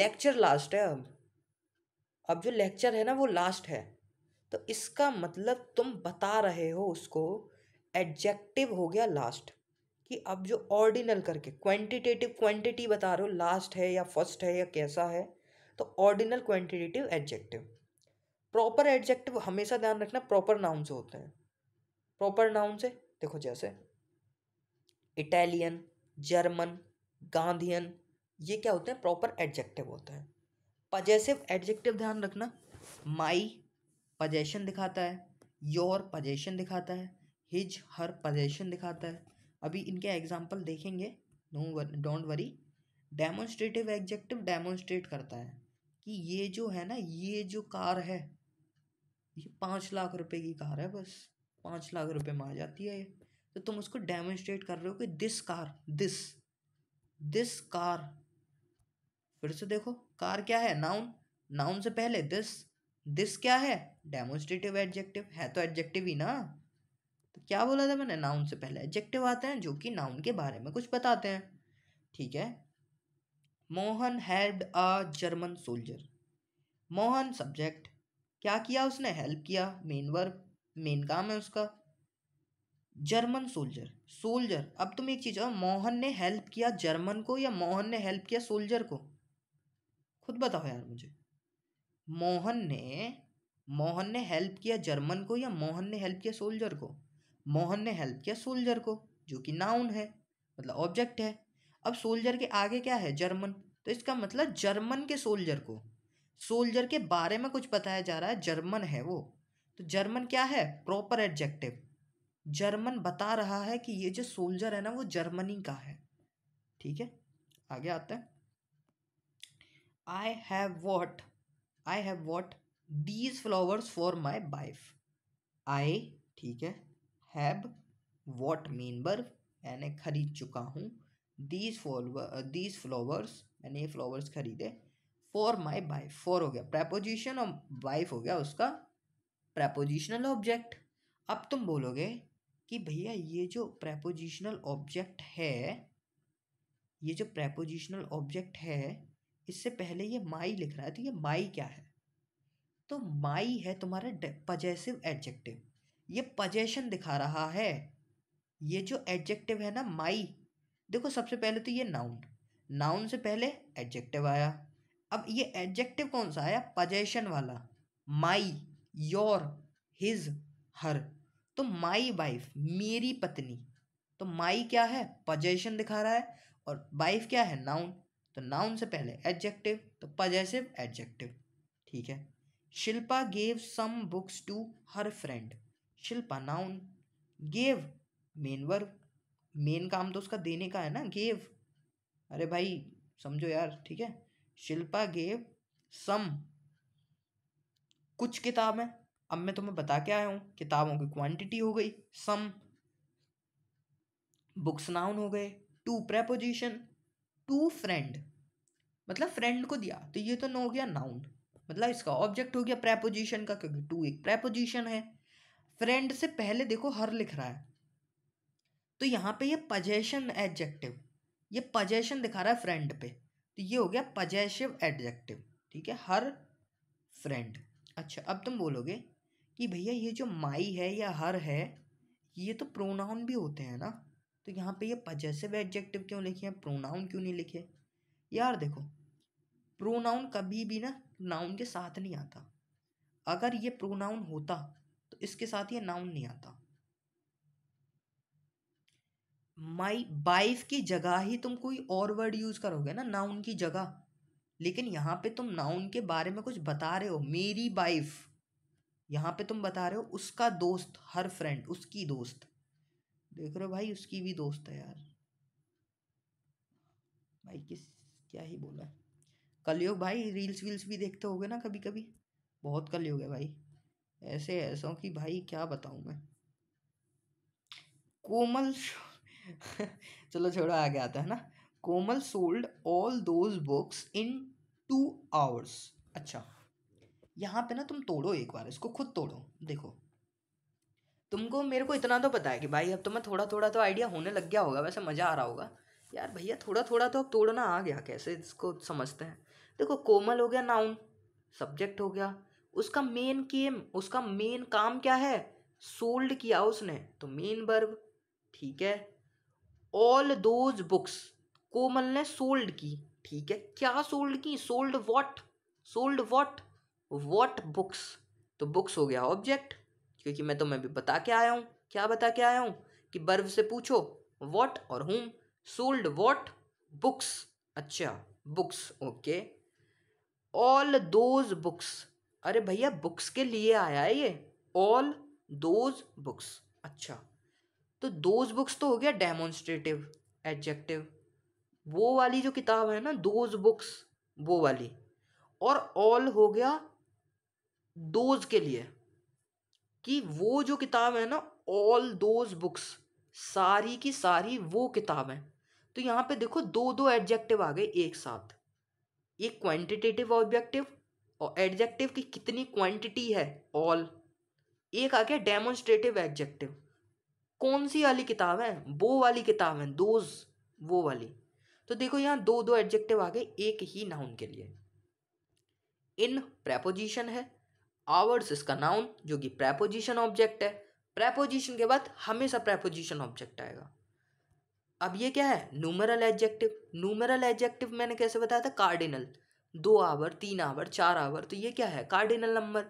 लेक्चर लास्ट है अब अब जो लेक्चर है ना वो लास्ट है तो इसका मतलब तुम बता रहे हो उसको एडजेक्टिव हो गया लास्ट कि अब जो ऑर्डिनल करके क्वांटिटेटिव क्वांटिटी बता रहे हो लास्ट है या फर्स्ट है या कैसा है तो ordinal quantitative adjective proper adjective हमेशा ध्यान रखना प्रॉपर नाउन से होते हैं प्रॉपर नाउन से देखो जैसे इटालियन जर्मन गांधियन ये क्या होते हैं प्रॉपर एडजेक्टिव होते हैं पजेसिव एडजेक्टिव ध्यान रखना माई पजेशन दिखाता है योर पजेशन दिखाता है हिज हर पजेशन दिखाता है अभी इनके एग्जाम्पल देखेंगे no don't worry demonstrative adjective demonstrate करता है कि ये जो है ना ये जो कार है ये पाँच लाख रुपए की कार है बस पाँच लाख रुपए में आ जाती है तो तुम उसको डेमोन्स्ट्रेट कर रहे हो कि this car this this car फिर से देखो कार क्या है नाउन नाउन से पहले दिस दिस क्या है डेमोन्स्ट्रेटिव एडजेक्टिव है तो एडजेक्टिव ही ना तो क्या बोला था मैंने नाउन से पहले एडजेक्टिव आते हैं जो कि नाउन के बारे में कुछ बताते हैं ठीक है Mohan had a German soldier Mohan subject क्या किया उसने हेल्प किया मेन वर्ब मेन काम है उसका जर्मन सोल्जर सोल्जर अब तुम एक चीज़ हो मोहन ने हेल्प किया जर्मन को या मोहन ने हेल्प किया सोल्जर को खुद बताओ यार मुझे मोहन ने मोहन ने हेल्प किया जर्मन को या मोहन ने हेल्प किया सोल्जर को मोहन ने हेल्प किया सोल्जर को जो कि नाउन है मतलब ऑब्जेक्ट है अब सोल्जर के आगे क्या है जर्मन तो इसका मतलब जर्मन के सोल्जर को सोल्जर के बारे में कुछ बताया जा रहा है जर्मन है वो तो जर्मन क्या है प्रॉपर एडजेक्टिव जर्मन बता रहा है कि ये जो सोल्जर है ना वो जर्मनी का है ठीक है आगे आते हैं I have what I have what these flowers for my wife I ठीक है हैव वॉट मीन बर्व मैंने खरीद चुका हूँ दीज फॉलोवर दीज फ्लावर्स मैंने ये फ्लावर्स खरीदे फॉर माई वाइफ फॉर हो गया प्रेपोजिशन और वाइफ हो गया उसका प्रेपोजिशनल ऑब्जेक्ट अब तुम बोलोगे कि भैया ये जो प्रेपोजिशनल ऑब्जेक्ट है ये जो प्रेपोजिशनल ऑब्जेक्ट है इससे पहले ये माई लिख रहा है तो ये माई क्या है तो माई है तुम्हारा पजेसिव एडजेक्टिव ये पजेशन दिखा रहा है ये जो एडजेक्टिव है ना माई देखो सबसे पहले तो ये नाउन नाउन से पहले एडजेक्टिव आया अब ये एडजेक्टिव कौन सा आया पजेशन वाला माई योर हिज हर तो माई वाइफ मेरी पत्नी तो माई क्या है पजेशन दिखा रहा है और वाइफ क्या है नाउन तो नाउन से पहले एडजेक्टिव तो पजेसिव एडजेक्टिव ठीक है Shilpa gave some books to her friend Shilpa noun gave main verb main काम तो उसका देने का है ना गेव अरे भाई समझो यार ठीक है शिल्पा गेव सम कुछ किताबें अब मैं तुम्हें बता के आया हूँ किताबों की क्वांटिटी हो गई सम बुक्स नाउन हो गए टू प्रेपोजिशन टू फ्रेंड मतलब फ्रेंड को दिया तो ये तो नो हो गया नाउन मतलब इसका ऑब्जेक्ट हो गया प्रेपोजिशन का क्योंकि टू एक प्रेपोजिशन है फ्रेंड से पहले देखो हर लिख रहा है तो यहाँ पे ये पजेशन एडजेक्टिव ये पजेशन दिखा रहा है फ्रेंड पे तो ये हो गया पजेशिव एडजेक्टिव ठीक है हर फ्रेंड अच्छा अब तुम बोलोगे कि भैया ये जो माई है या हर है ये तो प्रोनाउन भी होते हैं ना तो यहाँ पे ये पजेसिव एडजेक्टिव क्यों लिखे हैं प्रोनाउन क्यों नहीं लिखे यार देखो प्रोनाउन कभी भी ना नाउन के साथ नहीं आता अगर ये प्रोनाउन होता तो इसके साथ ये नाउन नहीं आता माई वाइफ की जगह ही तुम कोई और वर्ड यूज़ करोगे ना नाउन की जगह लेकिन यहाँ पे तुम नाउन के बारे में कुछ बता रहे हो मेरी वाइफ यहाँ पे तुम बता रहे हो उसका दोस्त हर फ्रेंड उसकी दोस्त देख रहे हो भाई उसकी भी दोस्त है यार भाई किस क्या ही बोला कलयुग भाई रील्स वील्स भी देखते होगे ना कभी कभी बहुत कलयुग है भाई ऐसे ऐसा कि भाई क्या बताऊँ मैं कोमल चलो छोड़ो आगे आता है ना Komal sold all those books in two hours अच्छा यहाँ पे ना तुम तोड़ो एक बार इसको खुद तोड़ो देखो तुमको मेरे को इतना तो पता है कि भाई अब तुम्हें थोड़ा थोड़ा तो आइडिया तो होने लग गया होगा वैसे मज़ा आ रहा होगा यार भैया थोड़ा थोड़ा तो अब तोड़ना आ गया कैसे इसको समझते हैं देखो कोमल हो गया नाउन सब्जेक्ट हो गया उसका मेन केम उसका मेन काम क्या है सोल्ड किया उसने तो मेन बर्ब ठीक है ऑल दोज बुक्स कोमल ने सोल्ड की ठीक है क्या सोल्ड की sold what sold what what books तो बुक्स हो गया ऑब्जेक्ट क्योंकि मैं तो मैं भी बता के आया हूँ क्या बता के आया हूँ कि बर्व से पूछो वॉट और हुम सोल्ड वॉट बुक्स अच्छा books okay all those books अरे भैया बुक्स के लिए आया है ये ऑल दोज बुक्स अच्छा तो दोज बुक्स तो हो गया डेमोन्स्ट्रेटिव एडजेक्टिव वो वाली जो किताब है ना दोज बुक्स वो वाली और ऑल हो गया दोज के लिए कि वो जो किताब है ना ऑल दोज बुक्स सारी की सारी वो किताब है तो यहाँ पे देखो दो दो एडजेक्टिव आ गए एक साथ ये क्वांटिटेटिव ऑब्जेक्टिव और एडजेक्टिव की कितनी क्वांटिटी है ऑल एक आ गया डेमोन्स्ट्रेटिव एडजेक्टिव कौन सी वाली किताब है वो वाली किताब है दोज वो वाली तो देखो यहाँ दो दो एडजेक्टिव आ गए एक ही नाउन के लिए इन प्रेपोजिशन है आवर्स इसका नाउन जो कि प्रेपोजिशन ऑब्जेक्ट है प्रेपोजिशन के बाद हमेशा प्रेपोजिशन ऑब्जेक्ट आएगा अब ये क्या है नूमरल एडजेक्टिव न्यूमरल एडजेक्टिव मैंने कैसे बताया था कार्डिनल दो आवर तीन आवर चार आवर तो ये क्या है कार्डिनल नंबर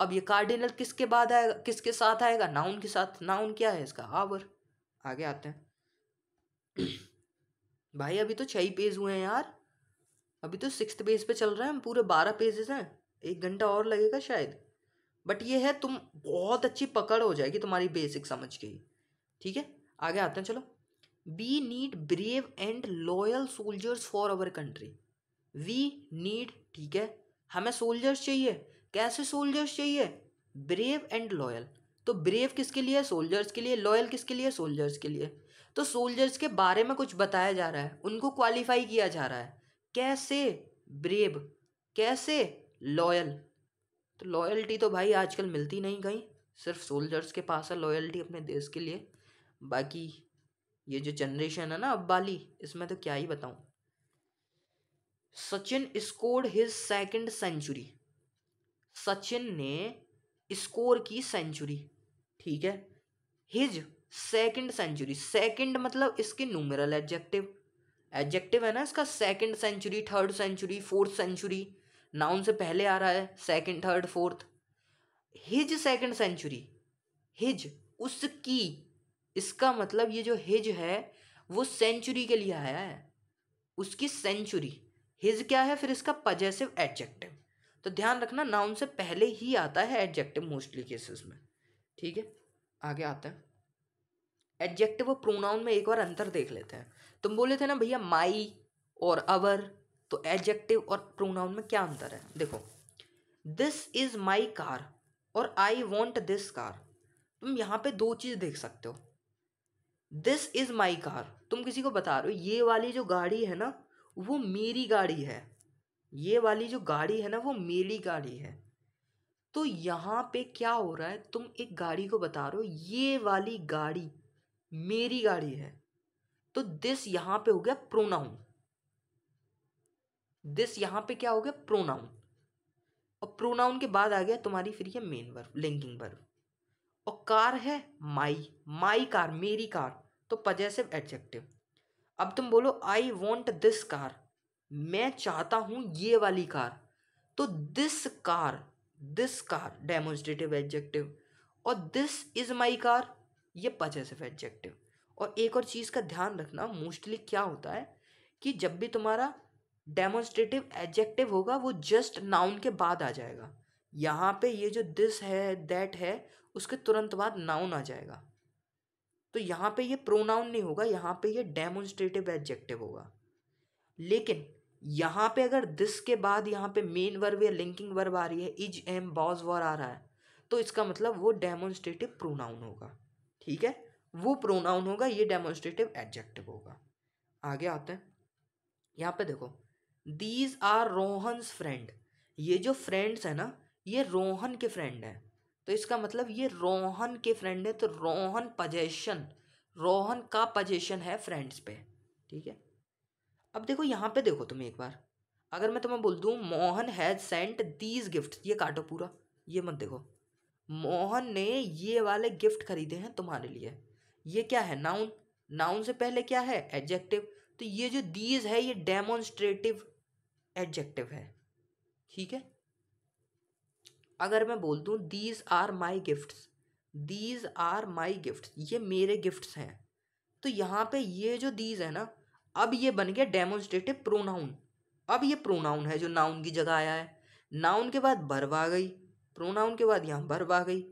अब ये कार्डिनल किसके बाद आएगा किसके साथ आएगा नाउन के साथ नाउन क्या है इसका आवर आगे आते हैं भाई अभी तो छः ही पेज हुए हैं यार अभी तो सिक्स पेज पे चल रहा है हम पूरे बारह पेजेस हैं एक घंटा और लगेगा शायद बट ये है तुम बहुत अच्छी पकड़ हो जाएगी तुम्हारी बेसिक समझ के ही ठीक है आगे आते हैं चलो we need brave and loyal soldiers for our country we need ठीक है हमें सोल्जर्स चाहिए कैसे सोल्जर्स चाहिए ब्रेव एंड लॉयल तो ब्रेव किसके लिए सोल्जर्स के लिए लॉयल किसके लिए सोल्जर्स के लिए तो सोल्जर्स के बारे में कुछ बताया जा रहा है उनको क्वालिफाई किया जा रहा है कैसे ब्रेव कैसे लॉयल तो लॉयल्टी तो भाई आजकल मिलती नहीं कहीं सिर्फ सोल्जर्स के पास है लॉयल्टी अपने देश के लिए बाकी ये जो जनरेशन है ना अब वाली इसमें तो क्या ही बताऊं Sachin scored his second century Sachin ने स्कोर की सेंचुरी ठीक है हिज सेकंड सेंचुरी सेकंड मतलब इसके न्यूमरल एडजेक्टिव एडजेक्टिव है ना इसका second century third century fourth century noun से पहले आ रहा है second third fourth his second century his उसकी इसका मतलब ये जो हिज है वो सेंचुरी के लिए आया है उसकी सेंचुरी हिज क्या है फिर इसका पजेसिव एडजेक्टिव तो ध्यान रखना नाउन से पहले ही आता है एडजेक्टिव मोस्टली केसेस में ठीक है आगे आता है एडजेक्टिव और प्रोनाउन में एक बार अंतर देख लेते हैं तुम बोले थे ना भैया माई और अवर तो एडजेक्टिव और प्रोनाउन में क्या अंतर है देखो दिस इज़ माई कार और आई वॉन्ट दिस कार तुम यहाँ पे दो चीज़ देख सकते हो दिस इज़ माई कार तुम किसी को बता रहे हो ये वाली जो गाड़ी है ना वो मेरी गाड़ी है ये वाली जो गाड़ी है ना वो मेरी गाड़ी है तो यहाँ पे क्या हो रहा है तुम एक गाड़ी को बता रहे हो ये वाली गाड़ी मेरी गाड़ी है तो दिस यहां पे हो गया प्रोनाउन दिस यहां पे क्या हो गया प्रोनाउन और प्रोनाउन के बाद आ गया तुम्हारी फिर ये मेन वर्ब लिंकिंग वर्ब और कार है माई माई कार मेरी कार तो पजेसिव एडजेक्टिव अब तुम बोलो आई वॉन्ट दिस कार मैं चाहता हूं ये वाली कार तो this car this car demonstrative adjective और दिस इज माई कार ये पजेसिव एडजेक्टिव और एक और चीज़ का ध्यान रखना मोस्टली क्या होता है कि जब भी तुम्हारा डेमोन्स्ट्रेटिव एडजेक्टिव होगा वो जस्ट नाउन के बाद आ जाएगा यहाँ पे ये जो दिस है दैट है उसके तुरंत बाद नाउन आ जाएगा तो यहाँ पे ये प्रोनाउन नहीं होगा यहाँ पे ये डेमोन्स्ट्रेटिव एडजेक्टिव होगा लेकिन यहाँ पे अगर दिस के बाद यहाँ पे मेन वर्ब या लिंकिंग वर्ब आ रही है इज एम बॉज वर आ रहा है तो इसका मतलब वो डेमोन्स्ट्रेटिव प्रोनाउन होगा ठीक है वो प्रोनाउन होगा ये डेमोन्स्ट्रेटिव एडजेक्टिव होगा आगे आते हैं यहाँ पे देखो दीज आर रोहनस फ्रेंड ये जो फ्रेंड्स है ना ये रोहन के फ्रेंड है तो इसका मतलब ये रोहन के फ्रेंड तो है तो रोहन पजेशन रोहन का पजेशन है फ्रेंड्स पे ठीक है अब देखो यहाँ पे देखो तुम एक बार अगर मैं तुम्हें बोल दूँ Mohan has sent these gift ये काटो पूरा ये मत देखो मोहन ने ये वाले गिफ्ट खरीदे हैं तुम्हारे लिए ये क्या है नाउन नाउन से पहले क्या है एडजेक्टिव तो ये जो दीज है ये डेमोन्स्ट्रेटिव एडजेक्टिव है ठीक है अगर मैं बोल दूँ these are my gift these are my gift ये मेरे गिफ्ट्स हैं तो यहाँ पे ये जो दीज है ना अब ये बन गया डेमोन्स्ट्रेटिव प्रोनाउन अब ये प्रोनाउन है जो नाउन की जगह आया है नाउन के बाद बर्व आ गई प्रोनाउन के बाद यहाँ वर्ब आ गई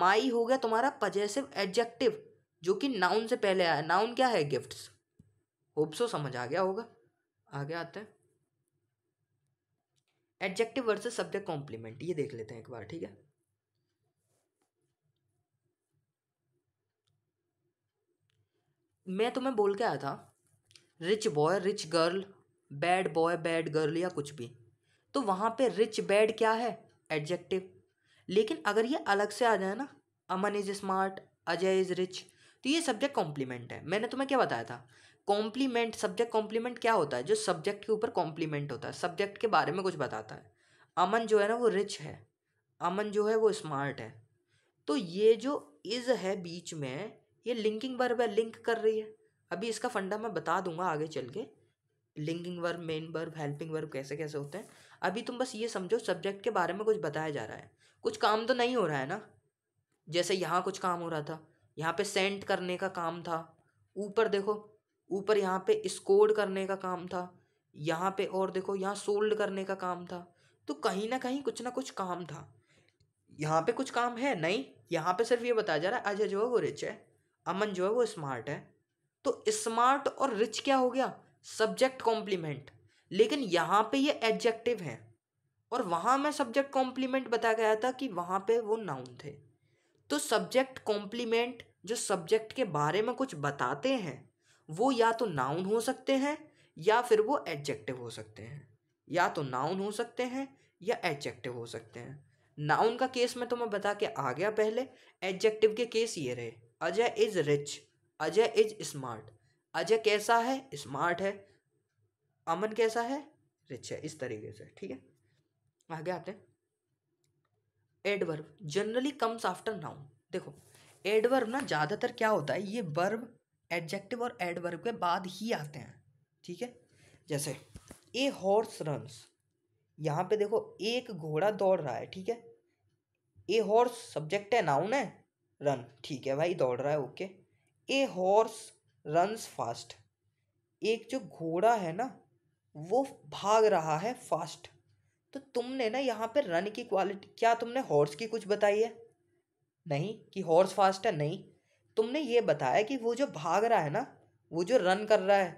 माई हो गया तुम्हारा पजेसिव एडजेक्टिव जो कि नाउन से पहले आया नाउन क्या है गिफ्ट होप्सो समझ आ गया होगा आगे आते हैं एडजेक्टिव वर्सेस सब्जेक्ट कॉम्प्लीमेंट ये देख लेते हैं एक बार ठीक है मैं तुम्हें बोल के आया था rich boy rich girl bad boy bad girl या कुछ भी तो वहां पे रिच बैड क्या है एडजेक्टिव लेकिन अगर ये अलग से आ जाए ना Aman is smart Ajay is rich तो ये सब्जेक्ट कॉम्प्लीमेंट है मैंने तुम्हें क्या बताया था कॉम्प्लीमेंट सब्जेक्ट कॉम्प्लीमेंट क्या होता है जो सब्जेक्ट के ऊपर कॉम्प्लीमेंट होता है सब्जेक्ट के बारे में कुछ बताता है अमन जो है ना वो रिच है अमन जो है वो स्मार्ट है तो ये जो इज़ है बीच में ये लिंकिंग वर्ब है लिंक कर रही है अभी इसका फंडा मैं बता दूंगा आगे चल के linking verb main verb helping verb कैसे कैसे होते हैं अभी तुम बस ये समझो सब्जेक्ट के बारे में कुछ बताया जा रहा है कुछ काम तो नहीं हो रहा है ना जैसे यहाँ कुछ काम हो रहा था यहाँ पे सेंट करने का काम था ऊपर देखो ऊपर यहाँ पे स्कोर्ड करने का काम था यहाँ पे और देखो यहाँ सोल्ड करने का काम था तो कहीं ना कहीं कुछ ना कुछ काम था यहाँ पे कुछ काम है नहीं यहाँ पे सिर्फ ये बताया जा रहा है अजय जो है वो रिच है अमन जो है वो स्मार्ट है तो स्मार्ट और रिच क्या हो गया सब्जेक्ट कॉम्प्लीमेंट लेकिन यहाँ पे ये एडजेक्टिव है और वहाँ में सब्जेक्ट कॉम्प्लीमेंट बताया गया था कि वहाँ पे वो नाउन थे तो सब्जेक्ट कॉम्प्लीमेंट जो सब्जेक्ट के बारे में कुछ बताते हैं वो या तो नाउन हो सकते हैं या फिर वो एडजेक्टिव हो सकते हैं या तो नाउन हो सकते हैं या एडजेक्टिव हो सकते हैं नाउन का केस में तो मैं बता के आ गया पहले एडजेक्टिव के केस ये रहे Ajay is rich Ajay is smart Ajay कैसा है स्मार्ट है अमन कैसा है रिच है इस तरीके से ठीक है आगे आते हैं adverb generally comes after noun देखो एडवर्ब ना ज़्यादातर क्या होता है ये वर्ब एडजेक्टिव और एडवर्ब के बाद ही आते हैं ठीक है जैसे ए हॉर्स रन्स यहाँ पे देखो एक घोड़ा दौड़ रहा है ठीक है ए हॉर्स सब्जेक्ट है नाउन है रन ठीक है भाई दौड़ रहा है okay a horse runs fast एक जो घोड़ा है ना वो भाग रहा है फास्ट तो तुमने ना यहाँ पे रन की क्वालिटी क्या तुमने हॉर्स की कुछ बताई है नहीं कि हॉर्स फास्ट है नहीं तुमने ये बताया कि वो जो भाग रहा है ना वो जो रन कर रहा है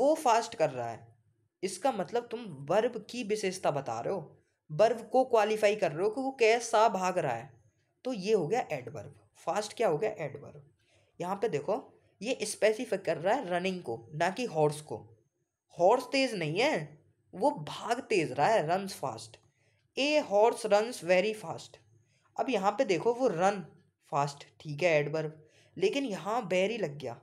वो फास्ट कर रहा है इसका मतलब तुम बर्ब की विशेषता बता रहे हो बर्ब को क्वालिफाई कर रहे हो कि वो कैसा भाग रहा है तो ये हो गया एडवर्ब फास्ट क्या हो गया एडवर्ब यहाँ पे देखो ये स्पेसिफाई कर रहा है रनिंग को ना कि हॉर्स को हॉर्स तेज़ नहीं है वो भाग तेज रहा है run fast a horse runs very fast अब यहाँ पे देखो वो रन फास्ट ठीक है एडबर्ब लेकिन यहाँ बैरी लग गया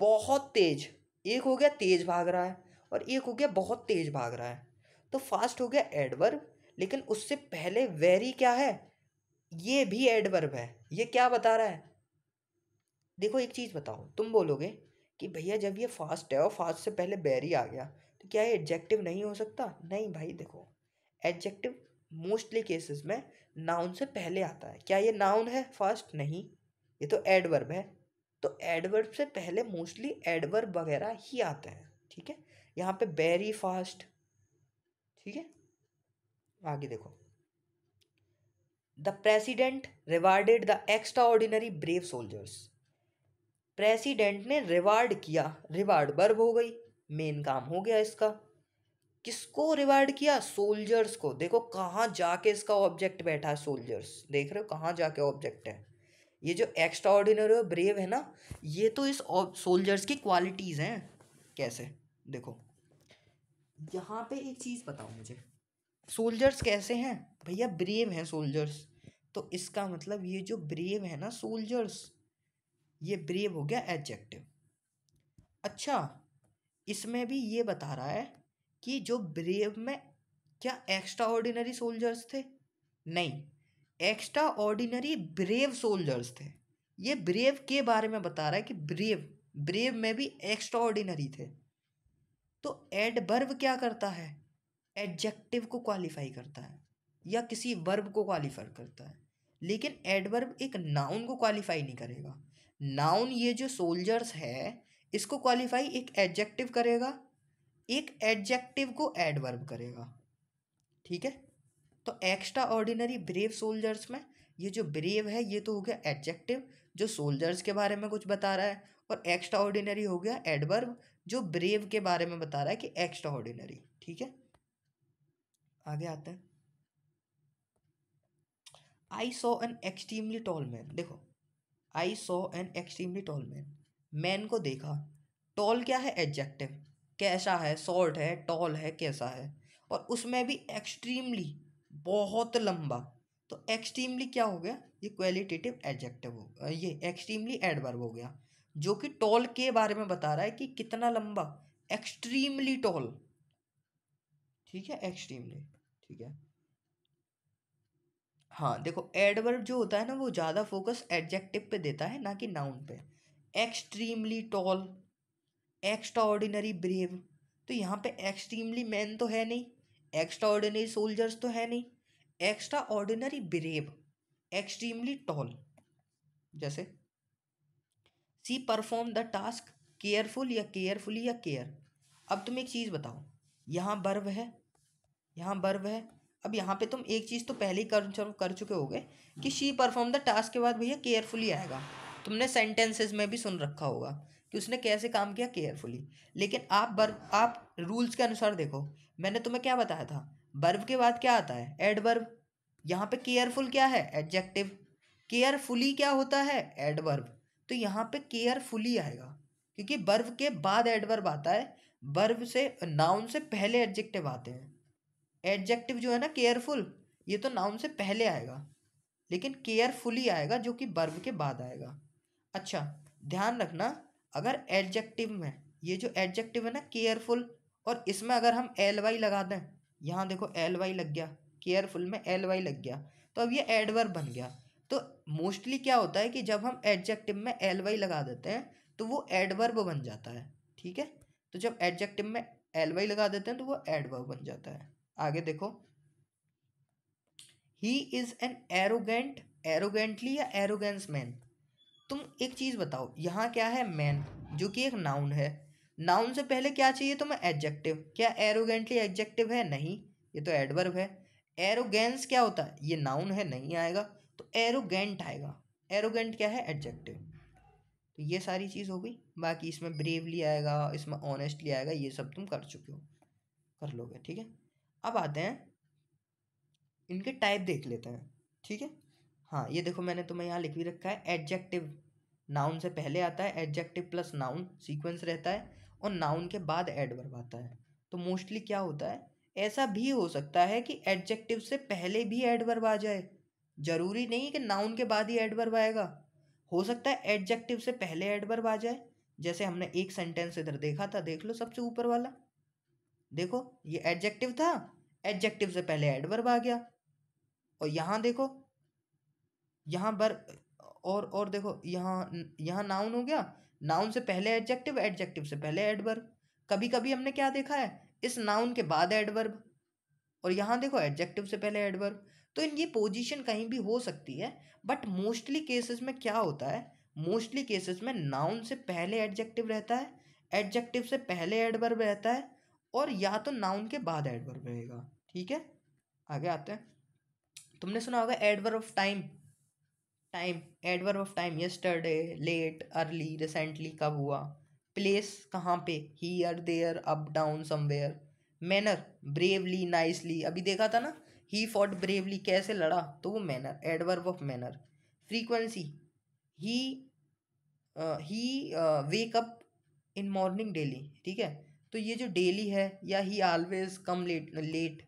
बहुत तेज एक हो गया तेज भाग रहा है और एक हो गया बहुत तेज भाग रहा है तो फास्ट हो गया एडवर्ब लेकिन उससे पहले वेरी क्या है ये भी एडवर्ब है ये क्या बता रहा है देखो एक चीज़ बताओ तुम बोलोगे कि भैया जब ये फास्ट है और फास्ट से पहले बैरी आ गया क्या ये एडजेक्टिव नहीं हो सकता नहीं भाई देखो एडजेक्टिव मोस्टली केसेस में नाउन से पहले आता है क्या ये नाउन है फर्स्ट नहीं ये तो एडवर्ब है तो एडवर्ब से पहले मोस्टली एडवर्ब वगैरह ही आते हैं ठीक है यहाँ पे वेरी फास्ट ठीक है आगे देखो the president rewarded the extraordinary brave soldiers president ने रिवार्ड किया रिवार्ड बर्ब हो गई मेन काम हो गया इसका किसको रिवार्ड किया सोल्जर्स को देखो कहाँ जाके इसका ऑब्जेक्ट बैठा है सोल्जर्स देख रहे हो कहाँ जाके ऑब्जेक्ट है ये जो एक्स्ट्रा ऑर्डिनरी और ब्रेव है ना ये तो इस सोल्जर्स की क्वालिटीज़ हैं कैसे देखो यहाँ पे एक चीज़ बताओ मुझे सोल्जर्स कैसे हैं भैया ब्रेव हैं सोल्जर्स तो इसका मतलब ये जो ब्रेव है ना सोल्जर्स ये ब्रेव हो गया एडजेक्टिव अच्छा इसमें भी ये बता रहा है कि जो ब्रेव में क्या एक्स्ट्रा ऑर्डिनरी सोल्जर्स थे नहीं एक्स्ट्रा ऑर्डिनरी ब्रेव सोल्जर्स थे ये ब्रेव के बारे में बता रहा है कि ब्रेव ब्रेव में भी एक्स्ट्रा ऑर्डिनरी थे तो एड बर्व क्या करता है एडजेक्टिव को क्वालिफाई करता है या किसी वर्ब को क्वालिफाई करता है लेकिन एडवर्ब एक नाउन को क्वालिफाई नहीं करेगा नाउन ये जो सोल्जर्स है इसको क्वालिफाई एक एडजेक्टिव करेगा एक एडजेक्टिव को एडवर्ब करेगा ठीक है तो एक्स्ट्रा ऑर्डिनरी ब्रेव सोल्जर्स में ये जो ब्रेव है ये तो हो गया एडजेक्टिव जो सोल्जर्स के बारे में कुछ बता रहा है और एक्स्ट्रा ऑर्डिनरी हो गया एडवर्ब जो ब्रेव के बारे में बता रहा है कि एक्स्ट्रा ऑर्डिनरी ठीक है आगे आते हैं I saw an extremely tall man देखो I saw an extremely tall man man को देखा टॉल क्या है एडजेक्टिव कैसा है शॉर्ट है टॉल है कैसा है और उसमें भी एक्सट्रीमली बहुत लंबा तो एक्सट्रीमली क्या हो गया ये क्वालिटेटिव एडजेक्टिव हो ये एक्सट्रीमली एडवर्ब हो गया जो कि टॉल के बारे में बता रहा है कि कितना लंबा एक्सट्रीमली टॉल ठीक है एक्सट्रीमली ठीक है हाँ देखो एडवर्ब जो होता है ना वो ज़्यादा फोकस एडजेक्टिव पे देता है ना कि नाउन पे extremely tall extraordinary brave तो यहाँ पे एक्सट्रीमली मैन तो है नहीं एक्स्ट्रा ऑर्डिनरी सोल्जर्स तो है नहीं extraordinary brave extremely tall जैसे she perform the task careful या केयरफुली या केयर अब तुम एक चीज़ बताओ यहाँ बर्व है यहाँ बर्व है अब यहाँ पे तुम एक चीज़ तो पहले ही कर कर चुके होगे कि शी परफॉर्म द टास्क के बाद भैया केयरफुली आएगा तुमने सेंटेंसेस में भी सुन रखा होगा कि उसने कैसे काम किया केयरफुली लेकिन आप बर्व आप रूल्स के अनुसार देखो मैंने तुम्हें क्या बताया था बर्व के बाद क्या आता है एडवर्व यहाँ पे केयरफुल क्या है एडजेक्टिव केयरफुली क्या होता है एडवर्व तो यहाँ पे केयरफुली आएगा क्योंकि बर्व के बाद एडवर्व आता है बर्व से नाउन से पहले एडजेक्टिव आते हैं एडजेक्टिव जो है ना केयरफुल ये तो नाउन से पहले आएगा लेकिन केयरफुली आएगा जो कि बर्व के बाद आएगा अच्छा ध्यान रखना अगर एडजेक्टिव में ये जो एडजेक्टिव है ना केयरफुल और इसमें अगर हम एल वाई लगा दें यहाँ देखो एल वाई लग गया केयरफुल में एल वाई लग गया तो अब ये एडवर्ब बन गया तो मोस्टली क्या होता है कि जब हम एडजेक्टिव में एल वाई लगा देते हैं तो वो एडवर्ब बन जाता है ठीक है तो जब एडजेक्टिव में एल वाई लगा देते हैं तो वो एडवर्ब बन जाता है आगे देखो he is an arrogant arrogantly या एरोगेंस मैन तुम एक चीज़ बताओ यहाँ क्या है मैन जो कि एक नाउन है नाउन से पहले क्या चाहिए तुम्हें एडजेक्टिव क्या एरोगेंटली एडजेक्टिव है नहीं ये तो एडवर्ब है एरोगेंस क्या होता है ये नाउन है नहीं आएगा तो एरोगेंट आएगा एरोगेंट क्या है एडजेक्टिव तो ये सारी चीज़ हो गई बाकी इसमें ब्रेवली आएगा इसमें ऑनेस्टली आएगा ये सब तुम कर चुके हो कर लोगे ठीक है अब आते हैं इनके टाइप देख लेते हैं ठीक है हाँ ये देखो मैंने तुम्हें यहाँ लिख भी रखा है एडजेक्टिव नाउन से पहले आता है एडजेक्टिव प्लस नाउन सीक्वेंस रहता है और नाउन के बाद एडवर्ब आता है तो मोस्टली क्या होता है ऐसा भी हो सकता है कि एडजेक्टिव से पहले भी एडवर्ब आ जाए जरूरी नहीं कि नाउन के बाद ही एडवर्ब आएगा हो सकता है एडजेक्टिव से पहले एडवर्ब आ जाए जैसे हमने एक सेंटेंस इधर देखा था देख लो सबसे ऊपर वाला देखो ये एडजेक्टिव था एडजेक्टिव से पहले एडवर्ब आ गया और यहाँ देखो यहाँ पर और और देखो यहाँ यहाँ नाउन हो गया नाउन से पहले एडजेक्टिव एडजेक्टिव से पहले एडवर्ब कभी कभी हमने क्या देखा है इस नाउन के बाद एडवर्ब और यहाँ देखो एडजेक्टिव से पहले एडवर्ब तो इनकी पोजीशन कहीं भी हो सकती है बट मोस्टली केसेस में क्या होता है मोस्टली केसेस में नाउन से पहले एडजेक्टिव रहता है एडजेक्टिव से पहले एडवर्ब रहता है और या तो नाउन के बाद एडवर्ब रहेगा ठीक है आगे आते हैं तुमने सुना होगा adverb of time time adverb of time yesterday late early recently कब हुआ प्लेस कहाँ पे here there up down somewhere manner bravely nicely अभी देखा था ना ही फॉट ब्रेवली कैसे लड़ा तो वो manner adverb of manner frequency he he wake up in morning daily ठीक है तो ये जो डेली है या he always come late late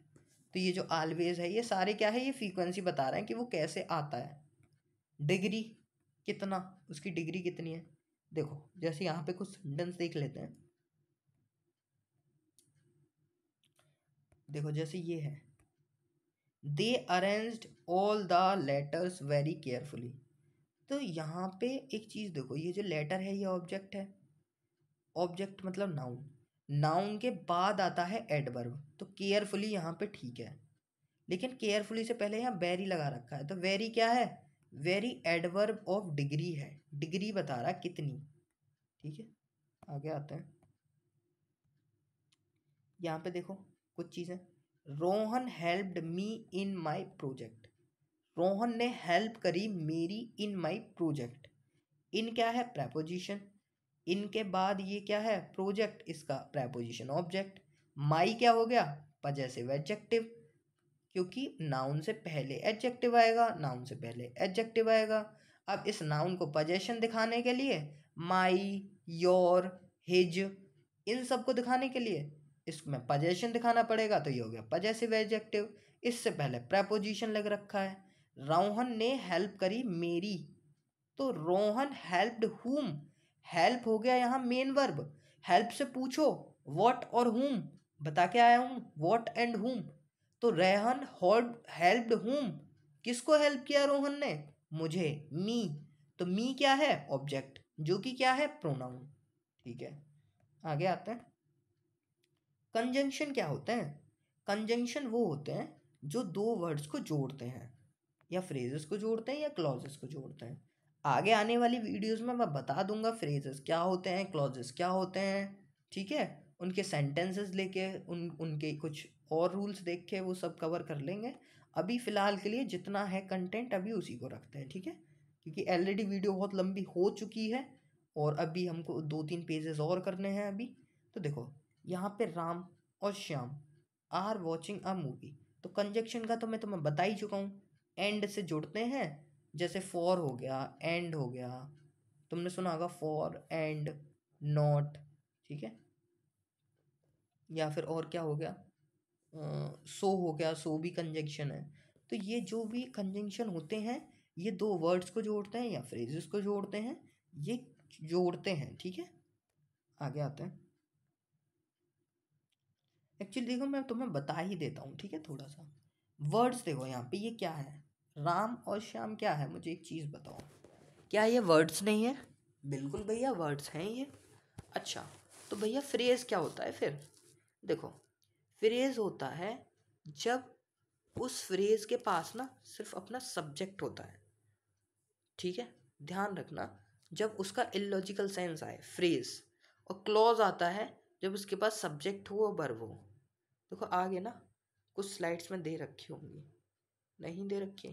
तो ये जो ऑलवेज है ये सारे क्या है ये फ्रीक्वेंसी बता रहे हैं कि वो कैसे आता है डिग्री कितना उसकी डिग्री कितनी है देखो जैसे यहाँ पे कुछ सेंटेंस देख लेते हैं देखो जैसे ये है they arrange all the letters very carefully तो यहाँ पे एक चीज़ देखो ये जो लेटर है ये ऑब्जेक्ट है ऑब्जेक्ट मतलब नाउन नाउन के बाद आता है एडवर्ब तो केयरफुली यहाँ पे ठीक है लेकिन केयरफुली से पहले यहाँ वेरी लगा रखा है तो वेरी क्या है वेरी एडवर्ब ऑफ डिग्री है डिग्री बता रहा कितनी ठीक है आगे आते हैं यहाँ पे देखो कुछ चीज़ें Rohan helped me in my project Rohan ने हेल्प करी मेरी इन माय प्रोजेक्ट इन क्या है प्रेपोजिशन इनके बाद ये क्या है प्रोजेक्ट इसका प्रेपोजिशन ऑब्जेक्ट माई क्या हो गया पजेसिव एडजेक्टिव क्योंकि नाउन से पहले एडजेक्टिव आएगा नाउन से पहले एडजेक्टिव आएगा अब इस नाउन को पजेशन दिखाने के लिए माई योर हिज इन सब को दिखाने के लिए इसमें पजेशन दिखाना पड़ेगा तो ये हो गया पजेसिव एडजेक्टिव इससे पहले प्रपोजिशन लग रखा है रोहन ने हेल्प करी मेरी तो रोहन हेल्प्ड हुम हेल्प हो गया यहाँ मेन वर्ब हेल्प से पूछो वॉट और हुम बता के आया हूँ वॉट एंड हुम तो रेहन हॉल्ड हेल्प्ड हुम किसको हेल्प किया रोहन ने मुझे मी तो मी क्या है ऑब्जेक्ट जो कि क्या है प्रोनाउन ठीक है आगे आते हैं कंजंक्शन क्या होते हैं कंजंक्शन वो होते हैं जो दो वर्ड्स को जोड़ते हैं या फ्रेजेस को जोड़ते हैं या क्लॉजेस को जोड़ते हैं आगे आने वाली वीडियोस में मैं बता दूंगा फ्रेजेस क्या होते हैं क्लॉजेस क्या होते हैं ठीक है उनके सेंटेंसेस लेके उन उनके कुछ और रूल्स देख के वो सब कवर कर लेंगे अभी फ़िलहाल के लिए जितना है कंटेंट अभी उसी को रखते हैं ठीक है क्योंकि ऑलरेडी वीडियो बहुत लंबी हो चुकी है और अभी हमको दो तीन पेजेस और करने हैं अभी तो देखो यहाँ पे राम और Shyam are watching a movie तो कंजक्शन का तो मैं तुम्हें बता ही चुका हूँ एंड से जुड़ते हैं जैसे फॉर हो गया एंड हो गया तुमने सुना होगा फॉर एंड नॉट ठीक है या फिर और क्या हो गया सो हो गया सो भी कंजेंक्शन है तो ये जो भी कंजेंक्शन होते हैं ये दो वर्ड्स को जोड़ते हैं या फ्रेजेस को जोड़ते हैं ये जोड़ते हैं ठीक है आगे आते हैं एक्चुअली देखो मैं तुम्हें बता ही देता हूँ ठीक है थोड़ा सा वर्ड्स देखो यहाँ पे ये क्या है राम और श्याम क्या है मुझे एक चीज़ बताओ क्या ये वर्ड्स नहीं है बिल्कुल भैया वर्ड्स हैं ये अच्छा तो भैया फ्रेज क्या होता है फिर देखो फ्रेज होता है जब उस फ्रेज के पास ना सिर्फ अपना सब्जेक्ट होता है ठीक है ध्यान रखना जब उसका इलॉजिकल सेंस आए फ्रेज और क्लॉज आता है जब उसके पास सब्जेक्ट हो और बर्व हो देखो आगे ना कुछ स्लाइड्स में दे रखी होंगी नहीं दे रखी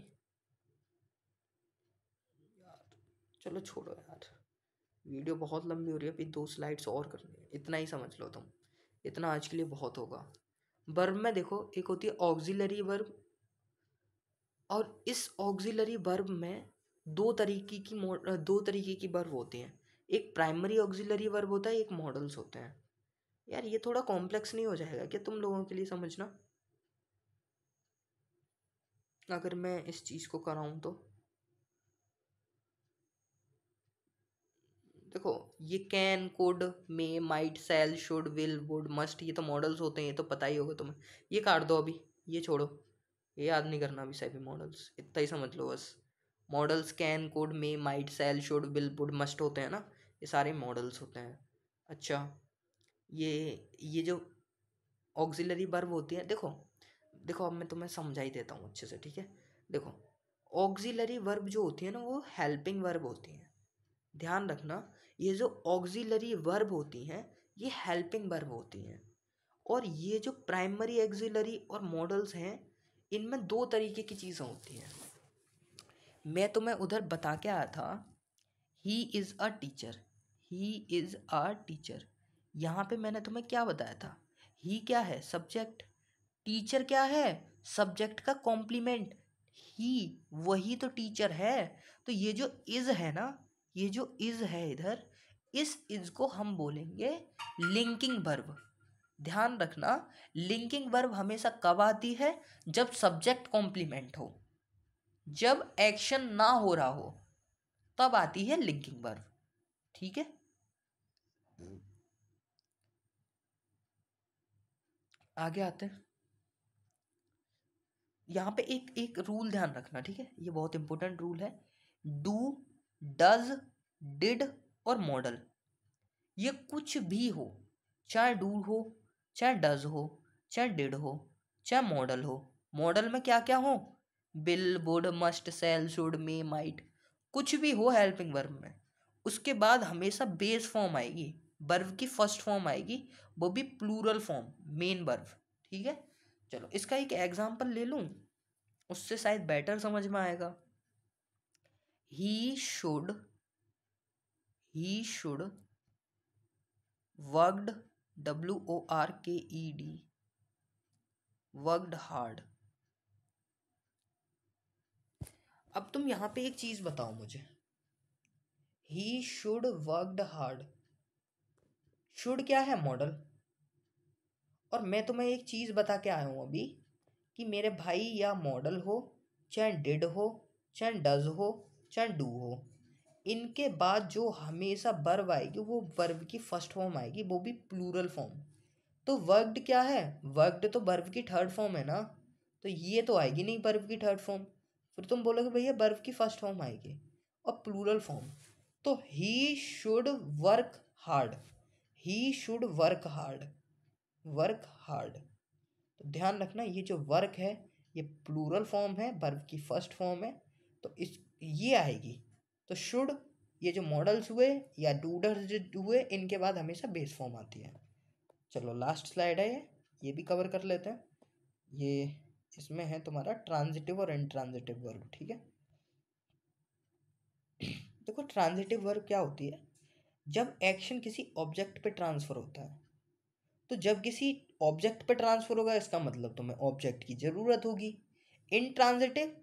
यार चलो छोड़ो यार वीडियो बहुत लंबी हो रही है अभी दो स्लाइड्स और करनी है इतना ही समझ लो तुम इतना आज के लिए बहुत होगा वर्ब में देखो एक होती है ऑक्जिलरी वर्ब और इस ऑक्जिलरी वर्ब में दो तरीके की दो तरीके की वर्ब होते हैं एक प्राइमरी ऑक्जिलरी वर्ब होता है एक मॉडल्स होते हैं यार ये थोड़ा कॉम्प्लेक्स नहीं हो जाएगा क्या तुम लोगों के लिए समझना अगर मैं इस चीज़ को कराऊँ तो देखो ये can could may might shall should will would must ये तो मॉडल्स होते हैं ये तो पता ही होगा तुम्हें ये काट दो अभी ये छोड़ो ये याद नहीं करना अभी सभी मॉडल्स इतना ही समझ लो बस modals can could may might shall should will would must होते हैं ना ये सारे मॉडल्स होते हैं अच्छा ये ये जो ऑक्सिलरी वर्ब होती है देखो देखो अब मैं तुम्हें समझा ही देता हूँ अच्छे से ठीक है देखो ऑक्सिलरी वर्ब जो होती है ना वो हेल्पिंग वर्ब होती हैं ध्यान रखना ये जो ऑग्जिलरी वर्ब होती हैं ये हेल्पिंग वर्ब होती हैं और ये जो प्राइमरी एग्जिलरी और मॉडल्स हैं इनमें दो तरीके की चीज़ें होती हैं मैं तुम्हें उधर बता के आया था he is a teacher he is a teacher यहाँ पे मैंने तुम्हें क्या बताया था ही क्या है सब्जेक्ट टीचर क्या है सब्जेक्ट का कॉम्प्लीमेंट ही वही तो टीचर है तो ये जो इज़ है ना ये जो इज़ है इधर इस इज को हम बोलेंगे लिंकिंग वर्ब ध्यान रखना लिंकिंग वर्ब हमेशा कब आती है जब सब्जेक्ट कॉम्प्लीमेंट हो जब एक्शन ना हो रहा हो तब आती है लिंकिंग वर्ब ठीक है आगे आते हैं यहां पे एक एक रूल ध्यान रखना ठीक है ये बहुत इंपॉर्टेंट रूल है डू डज डिड और मॉडल ये कुछ भी हो चाहे डू हो चाहे डज हो चाहे डिड हो चाहे मॉडल हो मॉडल में क्या क्या हो will would must shall should may might कुछ भी हो हेल्पिंग वर्ब में उसके बाद हमेशा बेस फॉर्म आएगी बर्व की फर्स्ट फॉर्म आएगी वो भी प्लूरल फॉर्म मेन बर्व ठीक है चलो इसका एक एग्जाम्पल ले लूँ उससे शायद बेटर समझ में आएगा he should he should worked W O R K E D worked hard अब तुम यहाँ पे एक चीज़ बताओ मुझे he should worked hard should क्या है मॉडल और मैं तुम्हें एक चीज़ बता के आया हूं अभी कि मेरे भाई या मॉडल हो चाहे डिड हो चाहे डज हो चाहे डू हो इनके बाद जो हमेशा वर्व आएगी वो वर्व की फर्स्ट फॉर्म आएगी वो भी प्लूरल फॉर्म तो वर्कड क्या है वर्कड तो वर्ब की थर्ड फॉर्म है ना तो ये तो आएगी नहीं वर्ब की थर्ड फॉर्म फिर तुम बोलोगे भैया वर्ब की फर्स्ट फॉर्म आएगी और प्लूरल फॉर्म तो he should work hard he should work hard work hard तो ध्यान रखना ये जो वर्क है ये प्लूरल फॉर्म है वर्ब की फर्स्ट फॉर्म है तो इस ये आएगी तो शुड ये जो मॉडल्स हुए या डूडर्स जो हुए इनके बाद हमेशा बेस फॉर्म आती है चलो लास्ट स्लाइड है ये ये भी कवर कर लेते हैं ये इसमें है तुम्हारा ट्रांजिटिव और इनट्रांजिटिव वर्ब ठीक है देखो ट्रांजिटिव वर्ब क्या होती है जब एक्शन किसी ऑब्जेक्ट पे ट्रांसफ़र होता है तो जब किसी ऑब्जेक्ट पे ट्रांसफ़र होगा इसका मतलब तुम्हें ऑब्जेक्ट की ज़रूरत होगी इनट्रांजिटिव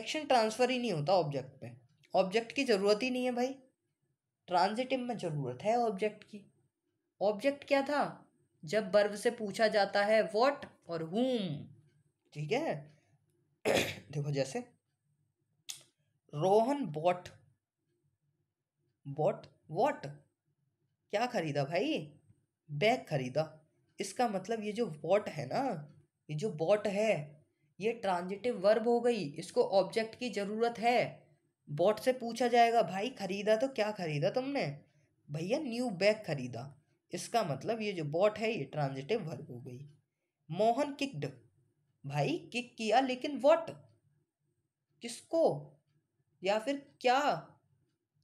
एक्शन ट्रांसफ़र ही नहीं होता ऑब्जेक्ट पे ऑब्जेक्ट की ज़रूरत ही नहीं है भाई ट्रांजिटिव में ज़रूरत है ऑब्जेक्ट की ऑब्जेक्ट क्या था जब बर्व से पूछा जाता है वॉट और हुम ठीक है देखो जैसे रोहन बॉट बॉट वॉट क्या खरीदा भाई बैग खरीदा इसका मतलब ये जो वॉट है ना ये जो बॉट है ये ट्रांजिटिव वर्ब हो गई इसको ऑब्जेक्ट की ज़रूरत है बॉट से पूछा जाएगा भाई खरीदा तो क्या खरीदा तुमने भैया न्यू बैग खरीदा इसका मतलब ये जो बॉट है ये ट्रांजिटिव वर्ब हो गई मोहन किक्ड भाई किक किया लेकिन वॉट किसको या फिर क्या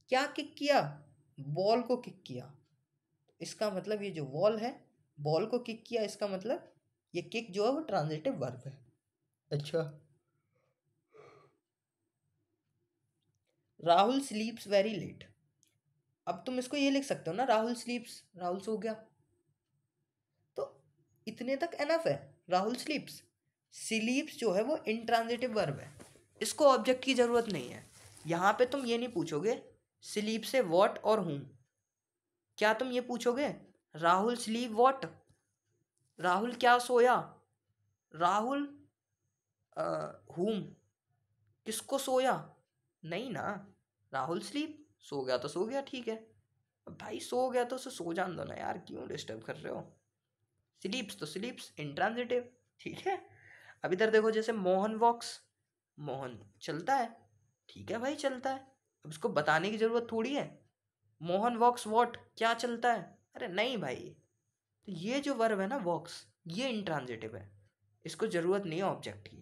क्या किक किया बॉल को किक किया इसका मतलब ये जो वॉल है बॉल को किक किया इसका मतलब ये किक जो है वो ट्रांजिटिव वर्ब है अच्छा राहुल स्लीप्स वेरी लेट अब तुम इसको ये लिख सकते हो ना राहुल स्लीप्स राहुल सो गया तो इतने तक एनफ है राहुल स्लीप्स स्लीप्स जो है वो इंट्रांजिटिव वर्ब है इसको ऑब्जेक्ट की ज़रूरत नहीं है यहाँ पे तुम ये नहीं पूछोगे स्लीप से वॉट और हूम क्या तुम ये पूछोगे राहुल स्लीप वॉट राहुल क्या सोया राहुल हुम किसको सोया नहीं ना राहुल स्लीप सो गया तो सो गया ठीक है भाई सो गया तो उसे सो जान दो ना यार क्यों डिस्टर्ब कर रहे हो स्लीप्स तो स्लीप्स इंट्रांजिटिव ठीक है अब इधर देखो जैसे मोहन वॉक्स मोहन चलता है ठीक है भाई चलता है अब इसको बताने की ज़रूरत थोड़ी है मोहन वॉक्स वॉट क्या चलता है अरे नहीं भाई तो ये जो वर्ब है ना वॉक्स ये इंट्रांजिटिव है इसको ज़रूरत नहीं है ऑब्जेक्ट की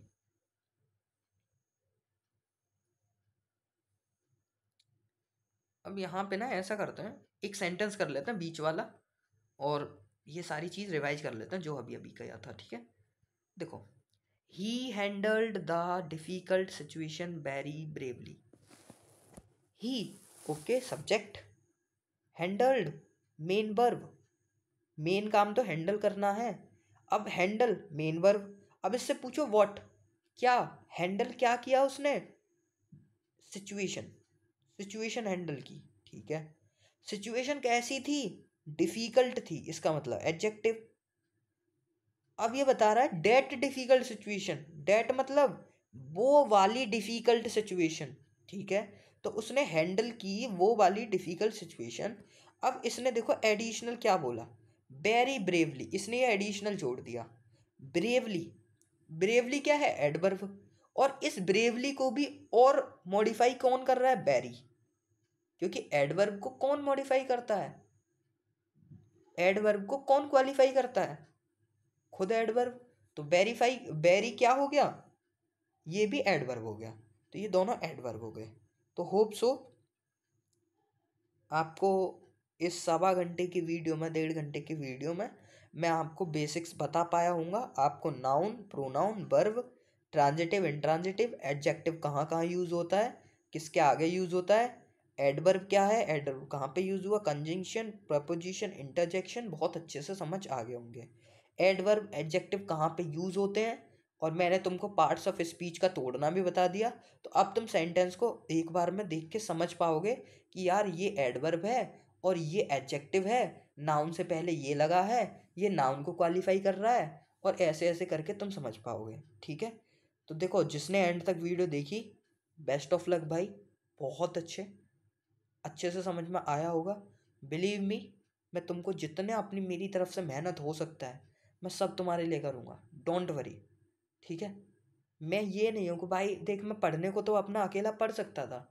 अब यहाँ पे ना ऐसा करते हैं एक सेंटेंस कर लेते हैं बीच वाला और ये सारी चीज़ रिवाइज कर लेते हैं जो अभी अभी गया था ठीक है देखो he handled the difficult situation very bravely he okay subject handled main verb main काम तो हैंडल करना है अब हैंडल मेन वर्ब अब इससे पूछो वॉट क्या हैंडल क्या किया उसने सिचुएशन सिचुएशन हैंडल की ठीक है सिचुएशन कैसी थी डिफ़िकल्ट थी इसका मतलब एडजेक्टिव अब ये बता रहा है डेट डिफ़िकल्ट सिचुएशन डेट मतलब वो वाली डिफ़िकल्ट सिचुएशन ठीक है तो उसने हैंडल की वो वाली डिफ़िकल्ट सिचुएशन अब इसने देखो एडिशनल क्या बोला वेरी ब्रेवली इसने ये एडिशनल जोड़ दिया ब्रेवली ब्रेवली क्या है एडबर्व और इस ब्रेवली को भी और मॉडिफाई कौन कर रहा है बैरी क्योंकि एडवर्ब को कौन मॉडिफाई करता है एडवर्ब को कौन क्वालिफाई करता है खुद एडवर्ब तो वेरीफाई वेरी क्या हो गया ये भी एडवर्ब हो गया तो ये दोनों एडवर्ब हो गए तो होप सो आपको इस सवा घंटे की वीडियो में डेढ़ घंटे की वीडियो में मैं आपको बेसिक्स बता पाया हूँगा आपको noun pronoun verb transitive intransitive adjective कहाँ कहाँ यूज़ होता है किसके आगे यूज़ होता है एडवर्ब क्या है एडवर्ब कहाँ पे यूज़ हुआ कंजंक्शन प्रपोजिशन इंटरजेक्शन बहुत अच्छे से समझ आ गए होंगे एडवर्ब एडजेक्टिव कहाँ पे यूज़ होते हैं और मैंने तुमको पार्ट्स ऑफ स्पीच का तोड़ना भी बता दिया तो अब तुम सेंटेंस को एक बार में देख के समझ पाओगे कि यार ये एडवर्ब है और ये एडजेक्टिव है नाउन से पहले ये लगा है ये नाउन को क्वालिफाई कर रहा है और ऐसे ऐसे करके तुम समझ पाओगे ठीक है तो देखो जिसने एंड तक वीडियो देखी बेस्ट ऑफ लक भाई बहुत अच्छे अच्छे से समझ में आया होगा बिलीव मी मैं तुमको जितने अपनी मेरी तरफ से मेहनत हो सकता है मैं सब तुम्हारे लिए करूँगा डोंट वरी ठीक है मैं ये नहीं हूँ कि भाई देख मैं पढ़ने को तो अपना अकेला पढ़ सकता था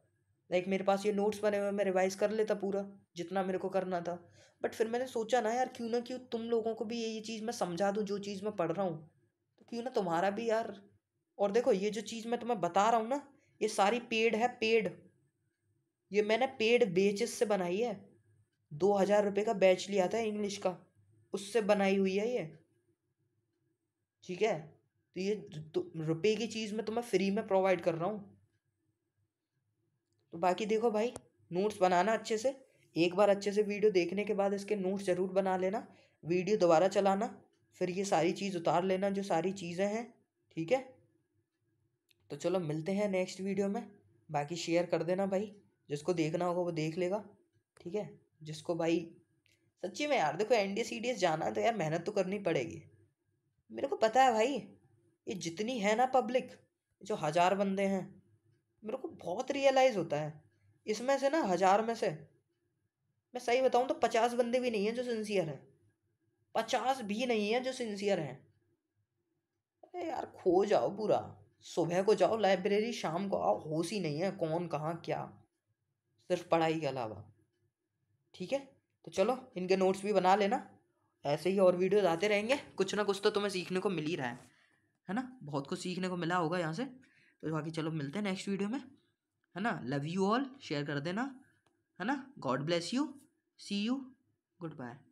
लाइक मेरे पास ये नोट्स बने हुए मैं रिवाइज कर लेता पूरा जितना मेरे को करना था बट फिर मैंने सोचा ना यार क्यों ना क्यों तुम लोगों को भी ये ये चीज़ मैं समझा दूँ जो चीज़ मैं पढ़ रहा हूँ तो क्यों ना तुम्हारा भी यार और देखो ये जो चीज़ मैं तुम्हें बता रहा हूँ ना ये सारी पेड है पेड ये मैंने पेड बेचेस से बनाई है दो हज़ार रुपये का बैच लिया था इंग्लिश का उससे बनाई हुई है ये ठीक है तो ये तो रुपये की चीज़ मैं तुम्हें फ्री में प्रोवाइड कर रहा हूँ तो बाकी देखो भाई नोट्स बनाना अच्छे से एक बार अच्छे से वीडियो देखने के बाद इसके नोट्स ज़रूर बना लेना वीडियो दोबारा चलाना फिर ये सारी चीज़ उतार लेना जो सारी चीज़ें हैं ठीक है तो चलो मिलते हैं नेक्स्ट वीडियो में बाकी शेयर कर देना भाई जिसको देखना होगा वो देख लेगा ठीक है जिसको भाई सच्ची में यार देखो N D C D S जाना है तो यार मेहनत तो करनी पड़ेगी मेरे को पता है भाई ये जितनी है ना पब्लिक जो हज़ार बंदे हैं मेरे को बहुत रियलाइज़ होता है इसमें से ना हज़ार में से मैं सही बताऊँ तो पचास बंदे भी नहीं हैं जो सिंसियर हैं पचास भी नहीं हैं जो सिंसियर हैं अरे यार खो जाओ पूरा सुबह को जाओ लाइब्रेरी शाम को आओ होश ही नहीं है कौन कहाँ क्या सिर्फ पढ़ाई के अलावा ठीक है तो चलो इनके नोट्स भी बना लेना ऐसे ही और वीडियोज आते रहेंगे कुछ ना कुछ तो तुम्हें सीखने को मिल ही रहा है है ना बहुत कुछ सीखने को मिला होगा यहाँ से तो बाकी चलो मिलते हैं नेक्स्ट वीडियो में है ना लव यू ऑल शेयर कर देना है ना God bless you see you good bye